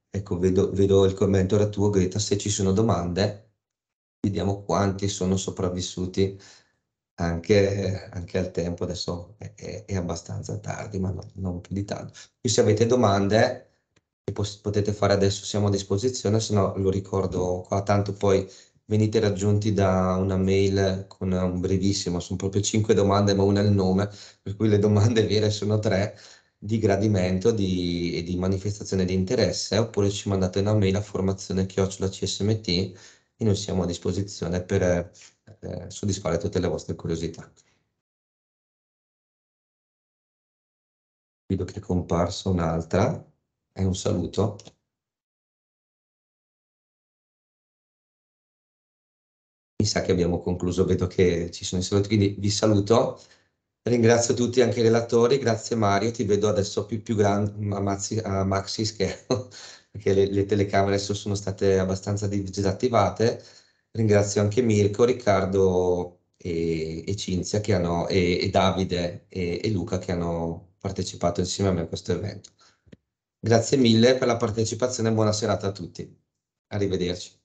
Ecco, vedo, vedo il commento era tuo Greta, se ci sono domande, vediamo quanti sono sopravvissuti anche, anche al tempo, adesso è, è, è abbastanza tardi, ma no, non più di tanto. Qui se avete domande che potete fare adesso siamo a disposizione, se no lo ricordo qua, tanto poi venite raggiunti da una mail con un brevissimo, sono proprio cinque domande ma una è il nome, per cui le domande vere sono tre di gradimento e di manifestazione di interesse, oppure ci mandate una mail a formazione chiocciola CSMT e noi siamo a disposizione per eh, soddisfare tutte le vostre curiosità.
Vedo che è comparso un'altra, è un saluto.
Mi sa che abbiamo concluso, vedo che ci sono i saluti, quindi vi saluto. Ringrazio tutti, anche i relatori, grazie Mario, ti vedo adesso più, più grande a, maxi schermo, perché le, le telecamere adesso sono state abbastanza disattivate. Ringrazio anche Mirko, Riccardo e, e Cinzia che hanno, e, e Davide e, e Luca che hanno partecipato insieme a me a questo evento. Grazie mille per la partecipazione e buona serata a tutti. Arrivederci.